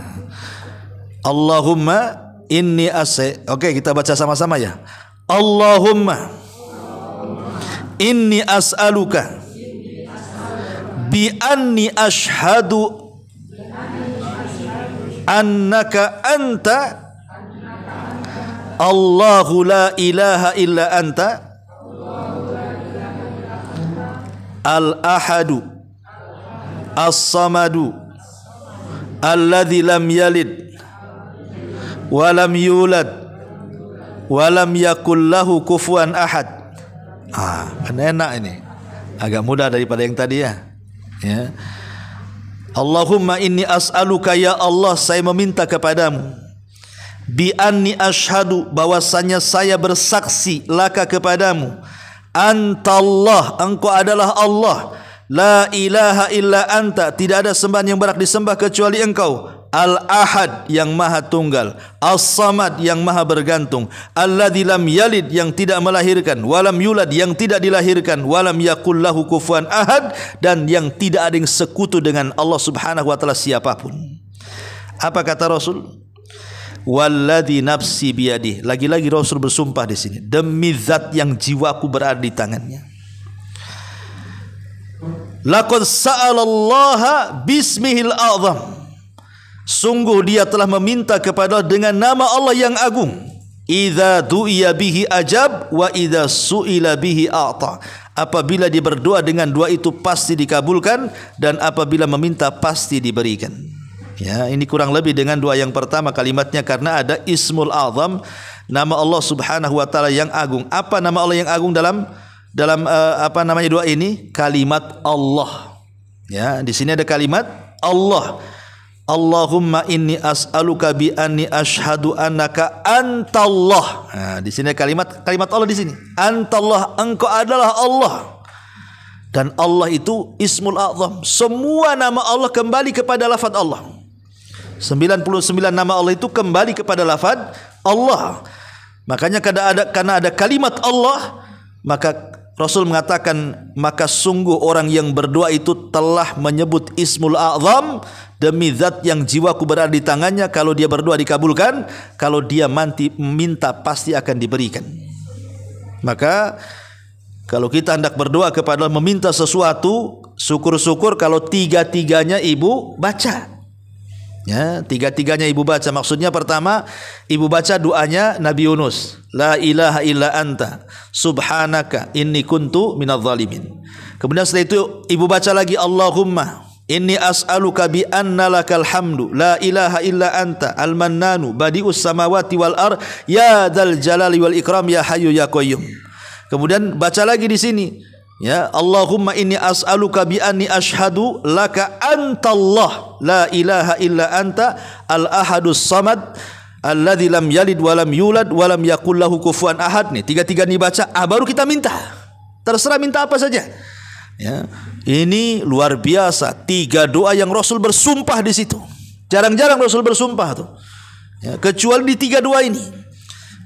Allahumma inni ase. Oke, kita baca sama-sama ya. Allahumma inni as'aluka bi anni ashadu annaka anta Allahu la ilaha illa anta al-ahadu as-samadu alladhi lam yalid walam yulad walam yakullahu kufuan ahad ah kan enak ini agak mudah daripada yang tadi ya ya Allahumma inni as'aluka ya Allah saya meminta kepadamu bi anni ashadu bahwasanya saya bersaksi laka kepadamu antallah engkau adalah Allah la ilaha illa anta tidak ada sembahan yang berhak disembah kecuali engkau Al-Ahad yang maha tunggal al samad yang maha bergantung Allah lam yalid yang tidak melahirkan Walam yulad yang tidak dilahirkan Walam yakullahu kufuan ahad Dan yang tidak ada yang sekutu dengan Allah subhanahu wa ta'ala siapapun Apa kata Rasul? Walladzi nafsi biyadih Lagi-lagi Rasul bersumpah di sini Demi zat yang jiwaku berada di tangannya Laqad sa'alallaha bismihil azam Sungguh dia telah meminta kepada dengan nama Allah yang agung. Idza du'iya bihi ajab wa idza su'ila bihi a'ta. Apabila dia berdoa dengan dua itu pasti dikabulkan dan apabila meminta pasti diberikan. Ya, ini kurang lebih dengan doa yang pertama kalimatnya karena ada Ismul Azam, nama Allah Subhanahu wa taala yang agung. Apa nama Allah yang agung dalam dalam uh, apa namanya doa ini? Kalimat Allah. Ya, di sini ada kalimat Allah. Allahumma inni as'aluka bi anni ashhadu annaka antallah. Nah, di sini kalimat kalimat Allah di sini. Antallah, engkau adalah Allah. Dan Allah itu Ismul Azam. Semua nama Allah kembali kepada lafaz Allah. 99 nama Allah itu kembali kepada lafaz Allah. Makanya karena ada karena ada kalimat Allah, maka Rasul mengatakan maka sungguh orang yang berdoa itu telah menyebut Ismul Azam Demi zat yang jiwaku berada di tangannya Kalau dia berdoa dikabulkan Kalau dia manti, minta pasti akan diberikan Maka Kalau kita hendak berdoa kepada Allah Meminta sesuatu Syukur-syukur kalau tiga-tiganya ibu baca Ya, tiga-tiganya ibu baca maksudnya pertama ibu baca doanya Nabi Yunus la ilaha illa anta subhanaka inni kuntu minadh zalimin kemudian setelah itu ibu baca lagi Allahumma Inni as'aluka bi anna lakal hamdu la ilaha illa anta al-mannanu badi'us samawati wal ar ya dal jalali wal ikram ya hayyu ya qayyum. Kemudian baca lagi di sini. Ya, Allahumma inni as'aluka bi anni ashhadu laka antallah la ilaha illa anta al-ahadus samad alladzi lam yalid wa lam yulad wa lam yakul lahu kufuwan ahad nih. Tiga-tiga ini baca, ah baru kita minta. Terserah minta apa saja. Ya. Ini luar biasa. Tiga doa yang Rasul bersumpah di situ. Jarang-jarang Rasul bersumpah tuh. Ya, kecuali di tiga doa ini.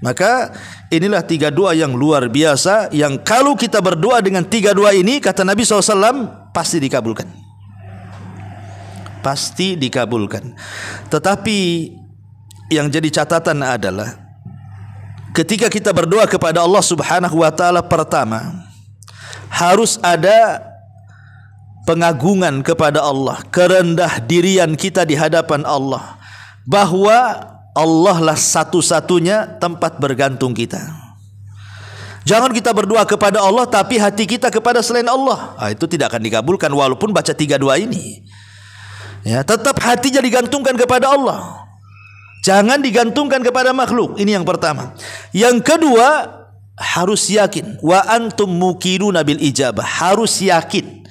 Maka inilah tiga doa yang luar biasa yang kalau kita berdoa dengan tiga doa ini kata Nabi SAW pasti dikabulkan. Pasti dikabulkan. Tetapi yang jadi catatan adalah ketika kita berdoa kepada Allah Subhanahu wa taala pertama harus ada pengagungan kepada Allah, kerendah dirian kita di hadapan Allah, bahwa Allah lah satu-satunya tempat bergantung kita. Jangan kita berdoa kepada Allah tapi hati kita kepada selain Allah. Nah, itu tidak akan dikabulkan walaupun baca tiga doa ini. Ya, tetap hatinya digantungkan kepada Allah. Jangan digantungkan kepada makhluk. Ini yang pertama. Yang kedua, harus yakin wa antum mukiru nabil ijabah. Harus yakin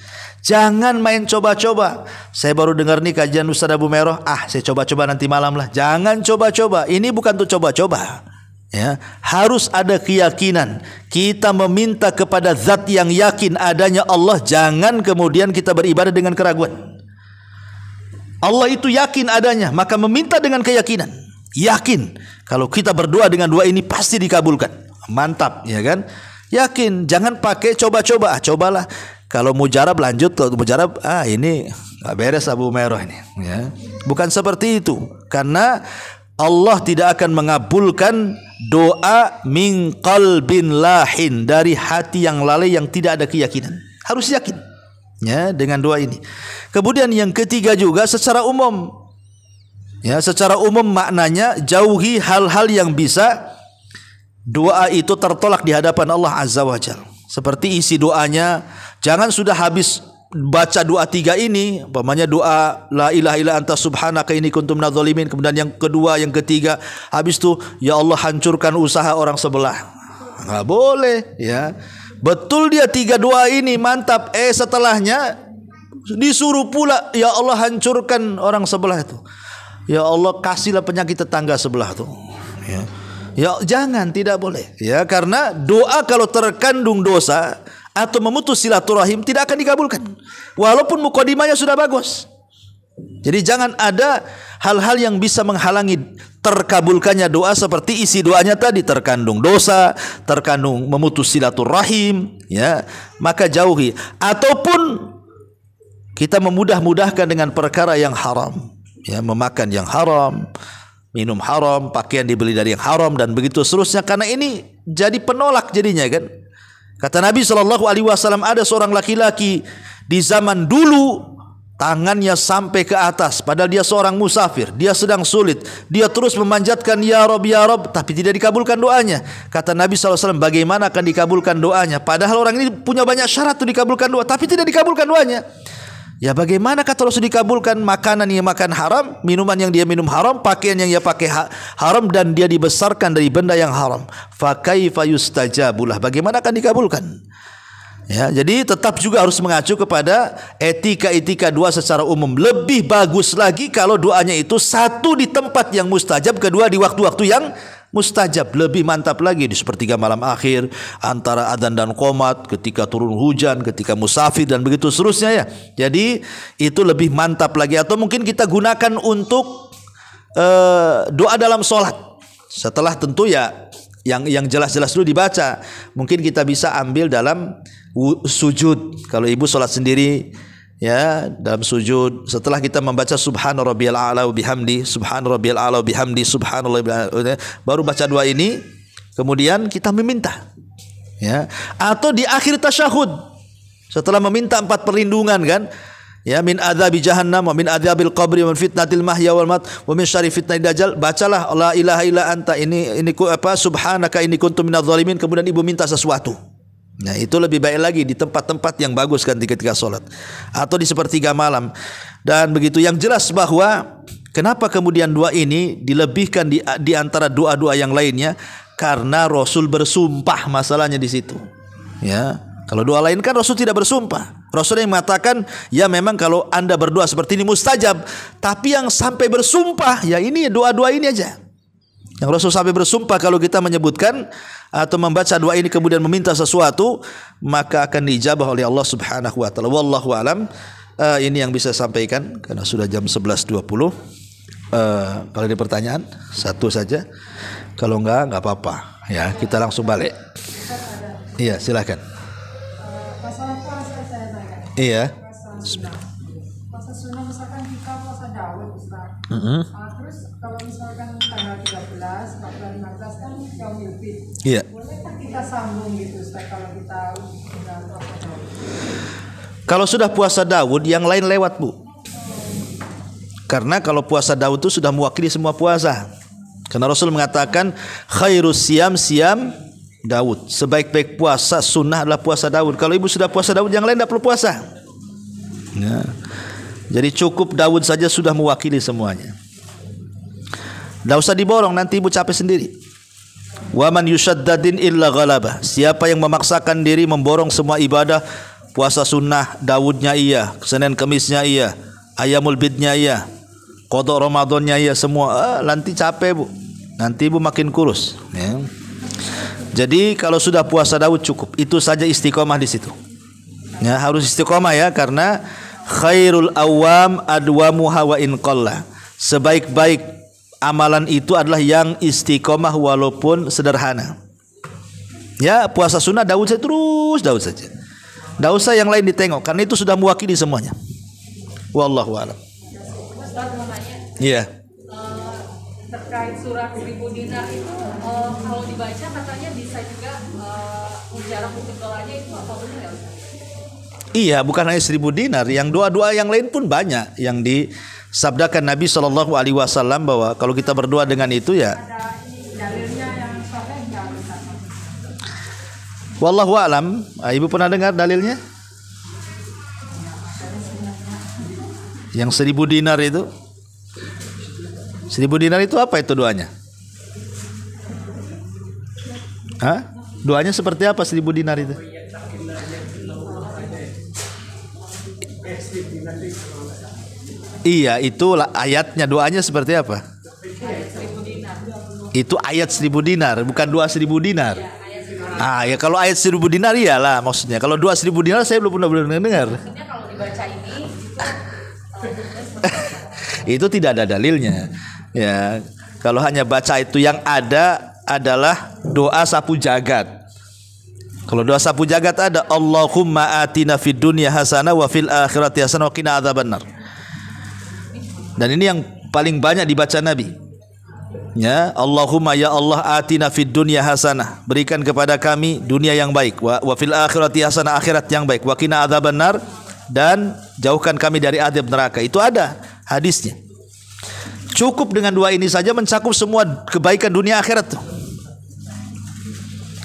Jangan main coba-coba. Saya baru dengar nih kajian Ustaz Abu Merah. Ah, saya coba-coba nanti malam lah. Jangan coba-coba. Ini bukan tuh coba-coba. Ya, harus ada keyakinan. Kita meminta kepada zat yang yakin adanya Allah, jangan kemudian kita beribadah dengan keraguan. Allah itu yakin adanya, maka meminta dengan keyakinan. Yakin kalau kita berdoa dengan dua ini pasti dikabulkan. Mantap, ya kan? Yakin, jangan pakai coba-coba. Ah, cobalah kalau mujarab lanjut, kalau mujarab ah ini nggak beres Abu Merah ini. Ya. Bukan seperti itu, karena Allah tidak akan mengabulkan doa min qalbin lahin dari hati yang lalai yang tidak ada keyakinan. Harus yakin ya dengan doa ini. Kemudian yang ketiga juga secara umum ya secara umum maknanya jauhi hal-hal yang bisa doa itu tertolak di hadapan Allah Azza wa Jalla. Seperti isi doanya Jangan sudah habis baca doa tiga ini, umpamanya doa la ilaha illa anta subhanaka ini kuntum nadzalimin, kemudian yang kedua, yang ketiga, habis itu ya Allah hancurkan usaha orang sebelah. Enggak boleh, ya. Betul dia tiga doa ini mantap. Eh setelahnya disuruh pula ya Allah hancurkan orang sebelah itu. Ya Allah kasihlah penyakit tetangga sebelah itu. Ya. Ya jangan tidak boleh. Ya karena doa kalau terkandung dosa atau memutus silaturahim tidak akan dikabulkan. Walaupun mukodimanya sudah bagus. Jadi jangan ada hal-hal yang bisa menghalangi terkabulkannya doa seperti isi doanya tadi terkandung dosa, terkandung memutus silaturahim, ya. Maka jauhi ataupun kita memudah-mudahkan dengan perkara yang haram, ya, memakan yang haram, minum haram, pakaian dibeli dari yang haram dan begitu seterusnya karena ini jadi penolak jadinya kan. Kata Nabi Shallallahu Alaihi Wasallam ada seorang laki-laki di zaman dulu tangannya sampai ke atas padahal dia seorang musafir dia sedang sulit dia terus memanjatkan ya rob ya rob tapi tidak dikabulkan doanya kata Nabi SAW bagaimana akan dikabulkan doanya padahal orang ini punya banyak syarat untuk dikabulkan doa tapi tidak dikabulkan doanya Ya bagaimana kata sudah dikabulkan makanan yang makan haram, minuman yang dia minum haram, pakaian yang dia pakai haram dan dia dibesarkan dari benda yang haram. Fakai fayustajabulah. Bagaimana akan dikabulkan? Ya, jadi tetap juga harus mengacu kepada etika-etika dua secara umum. Lebih bagus lagi kalau doanya itu satu di tempat yang mustajab, kedua di waktu-waktu yang mustajab lebih mantap lagi di sepertiga malam akhir antara adzan dan komat ketika turun hujan ketika musafir dan begitu seterusnya ya jadi itu lebih mantap lagi atau mungkin kita gunakan untuk uh, doa dalam sholat setelah tentu ya yang yang jelas-jelas dulu dibaca mungkin kita bisa ambil dalam sujud kalau ibu sholat sendiri ya dalam sujud setelah kita membaca subhan rabbiyal a'la bihamdi subhan rabbiyal a'la bihamdi subhanallah baru baca dua ini kemudian kita meminta ya atau di akhir tasyahud setelah meminta empat perlindungan kan Ya min adzabi jahannam wa min adzabil qabri wa fitnatil mahya wal mat wa min syarri fitnatid dajjal. Bacalah la ilaha illa anta ini ini ku apa subhanaka ini kuntu minadz zalimin kemudian ibu minta sesuatu. Nah, itu lebih baik lagi di tempat-tempat yang bagus kan ketika sholat atau di sepertiga malam. Dan begitu yang jelas bahwa kenapa kemudian dua ini dilebihkan di, di antara doa-doa yang lainnya karena Rasul bersumpah masalahnya di situ. Ya, kalau doa lain kan Rasul tidak bersumpah. Rasul yang mengatakan, ya memang kalau anda berdoa seperti ini mustajab. Tapi yang sampai bersumpah, ya ini doa-doa ini aja. Yang Rasul sampai bersumpah kalau kita menyebutkan atau membaca doa ini kemudian meminta sesuatu, maka akan diijabah oleh Allah Subhanahu wa taala. Wallahu alam. Uh, ini yang bisa sampaikan karena sudah jam 11.20. Uh, eh, kalau ada pertanyaan satu saja. Kalau enggak enggak apa-apa ya, kita langsung balik. Iya, silakan. Uh, Iya. puasa sunnah misalkan kita puasa Daud Ustaz. Mm -hmm. uh, terus kalau misalkan tanggal 13, 14, 15 kan Yaumil Fitr. Iya. Bolehkah kita sambung gitu Ustaz kalau kita sudah puasa Daud? Kalau sudah puasa Daud, yang lain lewat bu. Karena kalau puasa Daud itu sudah mewakili semua puasa. Karena Rasul mengatakan khairus siam siam Daud. Sebaik-baik puasa sunnah adalah puasa Daud. Kalau ibu sudah puasa Daud, yang lain tidak perlu puasa. Ya. Jadi cukup Daud saja sudah mewakili semuanya. Tidak usah diborong, nanti ibu capek sendiri. Waman yushaddadin illa galaba. Siapa yang memaksakan diri memborong semua ibadah, puasa sunnah, Daudnya iya, Senin Kemisnya iya, Ayamul Bidnya iya, Kodok Ramadannya iya semua. Ah, nanti capek bu, nanti ibu makin kurus. Ya. Jadi kalau sudah puasa Daud cukup. Itu saja istiqomah di situ. Ya, harus istiqomah ya karena khairul awam adwamu hawa in Sebaik-baik amalan itu adalah yang istiqomah walaupun sederhana. Ya, puasa sunnah Daud saja terus Daud saja. Tidak usah yang lain ditengok karena itu sudah mewakili semuanya. Wallahu a'lam. Iya. Yeah terkait surat seribu dinar itu uh, kalau dibaca katanya bisa juga uh, menjarah untuk itu apa benar ya Iya, bukan hanya seribu dinar. Yang doa-doa yang lain pun banyak yang disabdakan Nabi Shallallahu Alaihi Wasallam bahwa kalau kita berdoa dengan itu ya. Wallahu alam. Ah, ibu pernah dengar dalilnya? Yang seribu dinar itu? Seribu dinar itu apa itu doanya? Hah? Doanya seperti apa seribu dinar itu? Iya, itu ayatnya doanya seperti apa? Itu ayat seribu dinar, bukan doa seribu dinar. Ah ya kalau ayat seribu dinar iyalah maksudnya. Kalau doa seribu dinar saya belum pernah belum dengar. Itu tidak ada dalilnya. Ya, kalau hanya baca itu yang ada adalah doa sapu jagat. Kalau doa sapu jagat ada Allahumma atina fid dunya hasanah wa fil akhirati hasanah wa qina adzabannar. Dan ini yang paling banyak dibaca Nabi. Ya, Allahumma ya Allah atina fid dunya hasanah. Berikan kepada kami dunia yang baik wa, wa fil akhirati hasanah akhirat yang baik wa qina adzabannar dan jauhkan kami dari azab neraka. Itu ada hadisnya. Cukup dengan dua ini saja mencakup semua kebaikan dunia akhirat.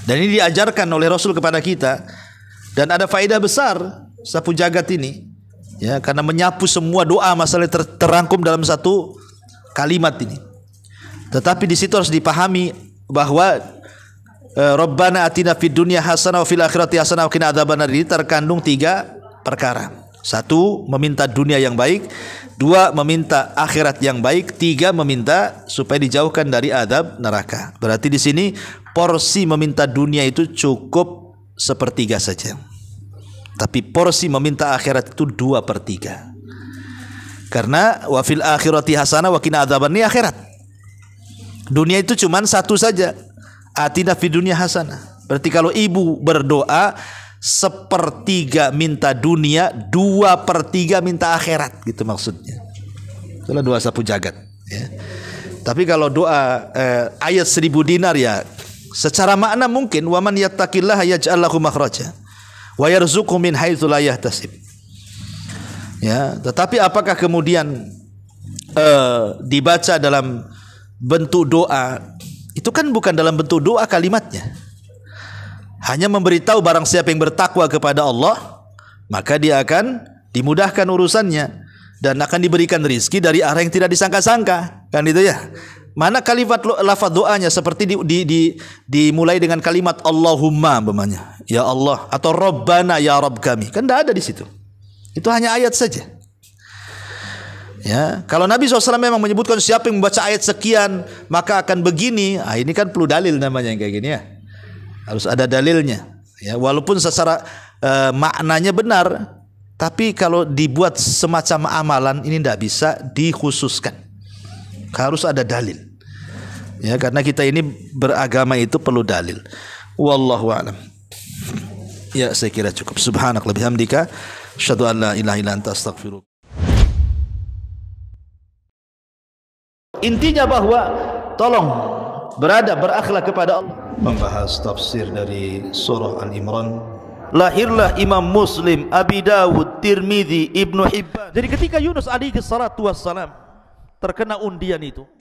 Dan ini diajarkan oleh Rasul kepada kita dan ada faedah besar sapu jagat ini. Ya, karena menyapu semua doa masalah ter terangkum dalam satu kalimat ini. Tetapi di situ harus dipahami bahwa e, Rabbana atina fid dunya hasanah wa fil akhirati hasanah wa qina adzabannar terkandung tiga perkara. Satu, meminta dunia yang baik. Dua, meminta akhirat yang baik. Tiga, meminta supaya dijauhkan dari adab neraka. Berarti di sini porsi meminta dunia itu cukup sepertiga saja. Tapi porsi meminta akhirat itu dua per tiga. Karena wafil akhirati hasana wakina adaban akhirat. Dunia itu cuma satu saja. Atina fi dunia hasana. Berarti kalau ibu berdoa sepertiga minta dunia, dua pertiga minta akhirat gitu maksudnya. Itulah dua sapu jagat. Ya. Tapi kalau doa eh, ayat seribu dinar ya, secara makna mungkin waman yattaqillaha yaj'al lahu makhraja wa yarzuqhu min haitsu la yahtasib. Ya, tetapi apakah kemudian eh, dibaca dalam bentuk doa? Itu kan bukan dalam bentuk doa kalimatnya hanya memberitahu barang siapa yang bertakwa kepada Allah, maka dia akan dimudahkan urusannya dan akan diberikan rizki dari arah yang tidak disangka-sangka. Kan itu ya. Mana kalimat lafaz doanya seperti di, di, di, dimulai dengan kalimat Allahumma umpamanya. Ya Allah atau Rabbana ya Rabb kami. Kan tidak ada di situ. Itu hanya ayat saja. Ya, kalau Nabi SAW memang menyebutkan siapa yang membaca ayat sekian maka akan begini. Ah, ini kan perlu dalil namanya yang kayak gini ya harus ada dalilnya ya walaupun secara uh, maknanya benar tapi kalau dibuat semacam amalan ini tidak bisa dikhususkan harus ada dalil ya karena kita ini beragama itu perlu dalil wallahu alam ya saya kira cukup subhanak lebih hamdika syadu an ilaha illa anta Intinya bahwa tolong Berada berakhlak kepada Allah membahas tafsir dari surah al-imran lahirlah imam muslim abi dawud Tirmidzi, ibnu hibban jadi ketika yunus alaihi salatu wassalam terkena undian itu